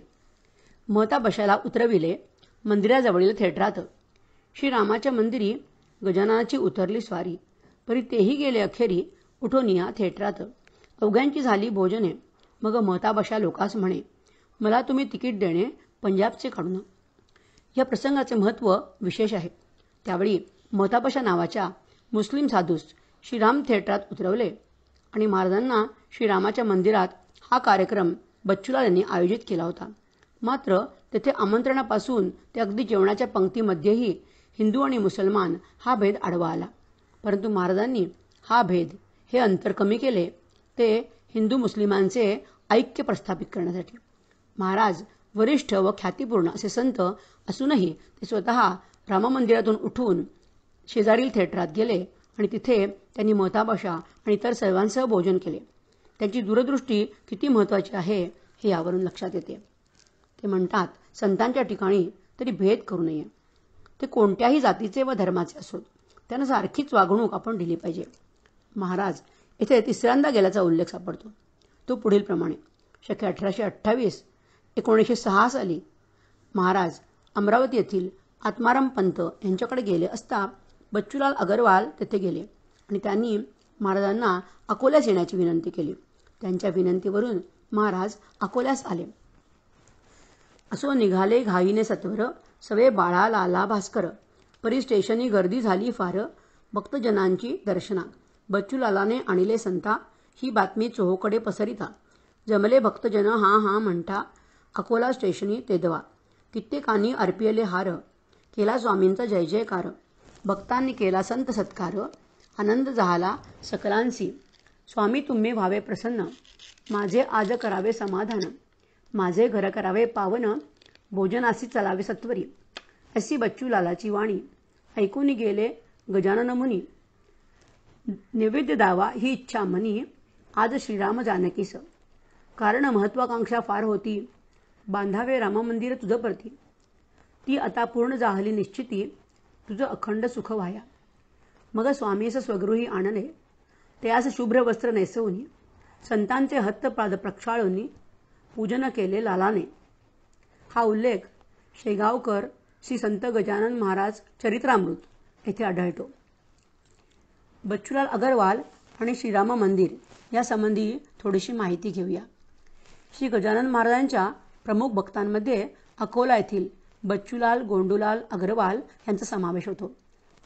S1: महता बशाला उतरविले मंदिराजवळील थिएटरात श्रीरामाच्या मंदिरी गजाननाची उतरली स्वारी परी तेही गेले अखेरी उठोनिया थिएटरात अवघ्यांची झाली भोजने मग महताबशा लोकास म्हणे मला तुम्ही तिकीट देणे पंजाबचे काढून या प्रसंगाचे महत्त्व विशेष आहे त्यावेळी महताबशा नावाच्या मुस्लिम साधूस श्रीराम थिएटरात उतरवले आणि महाराजांना श्रीरामाच्या मंदिरात हा कार्यक्रम बच्चूलाल यांनी आयोजित केला होता मात्र तेथे आमंत्रणापासून ते अगदी जेवणाच्या पंक्तीमध्येही हिंदू आणि मुसलमान हा भेद आडवा आला परंतु महाराजांनी हा भेद हे अंतर कमी केले ते हिंदू मुस्लिमांचे ऐक्य प्रस्थापित करण्यासाठी महाराज वरिष्ठ व ख्यातीपूर्ण असे संत असूनही ते स्वतः राममंदिरातून उठून शेजारील थिएटरात गेले आणि तिथे त्यांनी महताबाशा आणि इतर सर्वांसह भोजन केले त्यांची दूरदृष्टी किती महत्वाची आहे हे यावरून लक्षात येते ते म्हणतात संतांच्या ठिकाणी तरी भेद करू नये ते कोणत्याही जातीचे व धर्माचे असोत त्यांना सारखीच वागणूक आपण दिली पाहिजे महाराज इथे तिसऱ्यांदा गेल्याचा उल्लेख सापडतो तो पुढील प्रमाणे शके अठराशे अठ्ठावीस एकोणीसशे सहा साली महाराज अमरावती येथील आत्माराम पंत यांच्याकडे गेले असता बच्चूलाल अगरवाल तेथे गेले आणि त्यांनी महाराजांना अकोल्यास येण्याची विनंती केली त्यांच्या विनंतीवरून महाराज अकोल्यास आले असो निघाले घाईने सत्वर सवे बाळाला लाला भास्कर परी स्टेशनी गर्दी झाली फार भक्तजनांची दर्शना बच्चूलालाने आणिले संता ही बातमी चोहोकडे पसरिता जमले भक्तजन हा हा म्हणता अकोला स्टेशनी तेदवा कित्येकांनी अर्पियले हार केला स्वामींचा जय जयकार भक्तांनी केला संत सत्कार आनंद झाला सकलांसी स्वामी तुम्ही व्हावे प्रसन्न माझे आज करावे समाधान माझे घर करावे पावन भोजनासी चलावे सत्वरी अशी बच्चूलालाची वाणी ऐकून गेले गजाननमुनी नैवेद्य दावा ही इच्छा मनी आज श्रीराम जानकीस कारण महत्वाकांक्षा फार होती बांधावे मंदिर तुझं प्रती ती आता पूर्ण जाहली निश्चिती तुझं अखंड सुख व्हाया मग स्वामीस स्वगृही आणले त्यास शुभ्र वस्त्र नेसवून संतांचे हत्तपाद प्रक्षाळून पूजन केले लालाने हा उल्लेख शेगावकर श्री संत गजानन महाराज चरित्रामृत येथे आढळतो बच्चूलाल अगरवाल आणि श्रीराम मंदिर यासंबंधी थोडीशी माहिती घेऊया श्री गजानन महाराजांच्या प्रमुख भक्तांमध्ये अकोला येथील बच्चूलाल गोंडूलाल अग्रवाल यांचा समावेश होतो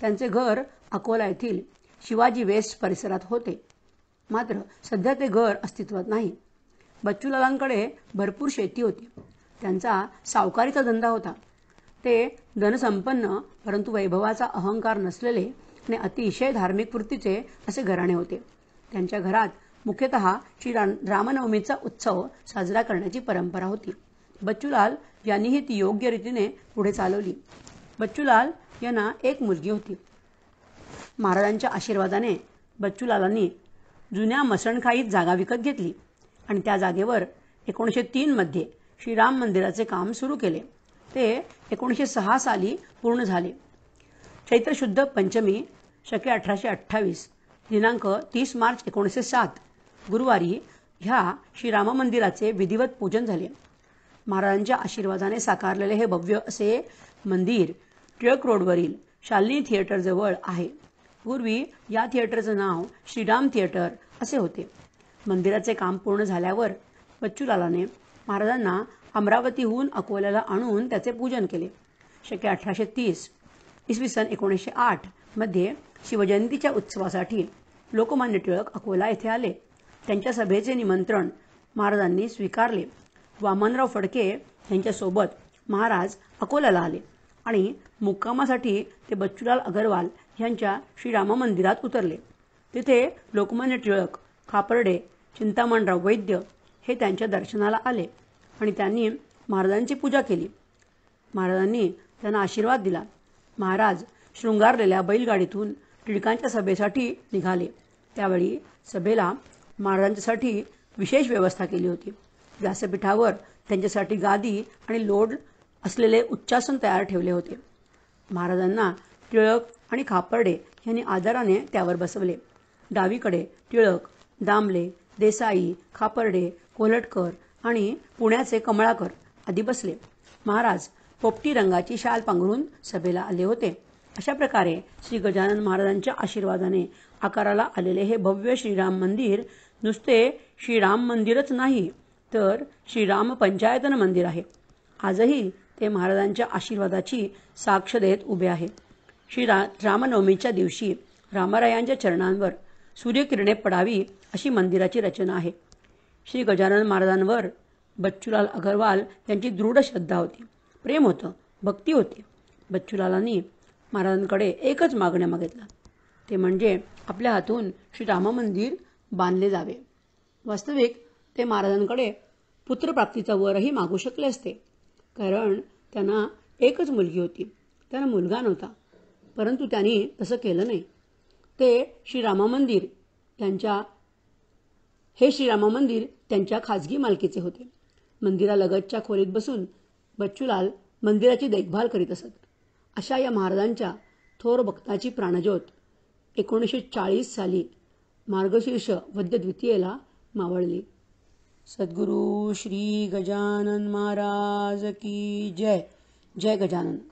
S1: त्यांचे घर अकोला येथील शिवाजी वेस्ट परिसरात होते मात्र सध्या ते घर अस्तित्वात नाही बच्चूलालांकडे भरपूर शेती होती त्यांचा सावकारीचा धंदा होता ते धनसंपन्न परंतु वैभवाचा अहंकार नसलेले आणि अतिशय धार्मिक वृत्तीचे असे घराणे होते त्यांच्या घरात मुख्यतः श्री रामनवमीचा उत्सव साजरा करण्याची परंपरा होती बच्चूलाल यांनीही ती योग्य रीतीने पुढे चालवली बच्चूलाल यांना एक मुलगी होती महाराजांच्या आशीर्वादाने बच्चूलालांनी जुन्या मसणखाईत जागा विकत घेतली आणि त्या जागेवर एकोणीसशे तीनमध्ये श्रीराम मंदिराचे काम सुरू केले ते एकोणीसशे सहा साली पूर्ण झाले चैत्रशुद्ध पंचमी शके अठराशे अठ्ठावीस दिनांक तीस मार्च एकोणीसशे सात गुरुवारी ह्या श्रीराम मंदिराचे विधिवत पूजन झाले महाराजांच्या आशीर्वादाने साकारलेले हे भव्य असे मंदिर टिळक रोडवरील शालिनी थिएटरजवळ आहे पूर्वी या थिएटरचं नाव श्रीराम थिएटर असे होते मंदिराचे काम पूर्ण झाल्यावर बच्चूलालाने महाराजांना अमरावतीहून अकोल्याला आणून त्याचे पूजन केले शक्य अठराशे तीस इसवी सन एकोणीसशे आठमध्ये शिवजयंतीच्या उत्सवासाठी लोकमान्य टिळक अकोला येथे आले त्यांच्या सभेचे निमंत्रण महाराजांनी स्वीकारले वामनराव फडके यांच्यासोबत महाराज अकोल्याला आले आणि मुक्कामासाठी ते बच्चूलाल अगरवाल यांच्या श्रीराम मंदिरात उतरले तिथे लोकमान्य टिळक खापर्डे चिंतामणराव वैद्य हे त्यांच्या दर्शनाला आले आणि त्यांनी महाराजांची पूजा केली महाराजांनी त्यांना आशीर्वाद दिला महाराज शृंगारलेल्या बैलगाडीतून टिळकांच्या सभेसाठी निघाले त्यावेळी सभेला महाराजांच्यासाठी विशेष व्यवस्था केली होती व्यासपीठावर त्यांच्यासाठी गादी आणि लोड असलेले उच्चासन तयार ठेवले होते महाराजांना टिळक आणि खापर्डे यांनी आदराने त्यावर बसवले डावीकडे टिळक दामले देसाई खापर्डे कोलटकर आणि पुण्याचे कमळाकर आदी बसले महाराज पोपटी रंगाची शाल पांघरून सभेला आले होते अशा प्रकारे श्री गजानन महाराजांच्या आशीर्वादाने आकाराला आलेले हे भव्य श्रीराम मंदिर नुसते श्रीराम मंदिरच नाही तर श्रीराम पंचायतन मंदिर आहे आजही ते महाराजांच्या आशीर्वादाची साक्ष देत उभे आहे श्री रा रामनवमीच्या दिवशी रामरायांच्या चरणांवर सूर्यकिरणे पडावी अशी मंदिराची रचना आहे श्री गजानन महाराजांवर बच्चूलाल अगरवाल यांची दृढ श्रद्धा होती प्रेम होतं भक्ती होती बच्चूलालांनी महाराजांकडे एकच मागण्या मागितला ते म्हणजे आपल्या हातून श्रीराम मंदिर बांधले जावे वास्तविक ते महाराजांकडे पुत्रप्राप्तीचा वरही मागू शकले असते कारण त्यांना एकच मुलगी होती त्यांना मुलगा नव्हता परंतु त्यांनी तसं केलं नाही ते श्रीरामा मंदिर त्यांच्या हे श्रीरामा मंदिर त्यांच्या खाजगी मालकीचे होते मंदिरालगतच्या खोलीत बसून बच्चूलाल मंदिराची देखभाल करीत असत अशा या महाराजांच्या थोर भक्ताची प्राणज्योत एकोणीसशे चाळीस साली मार्गशीर्ष वद्य द्वितीयेला मावळली सद्गुरू श्री गजानन महाराज की जय जय गजानन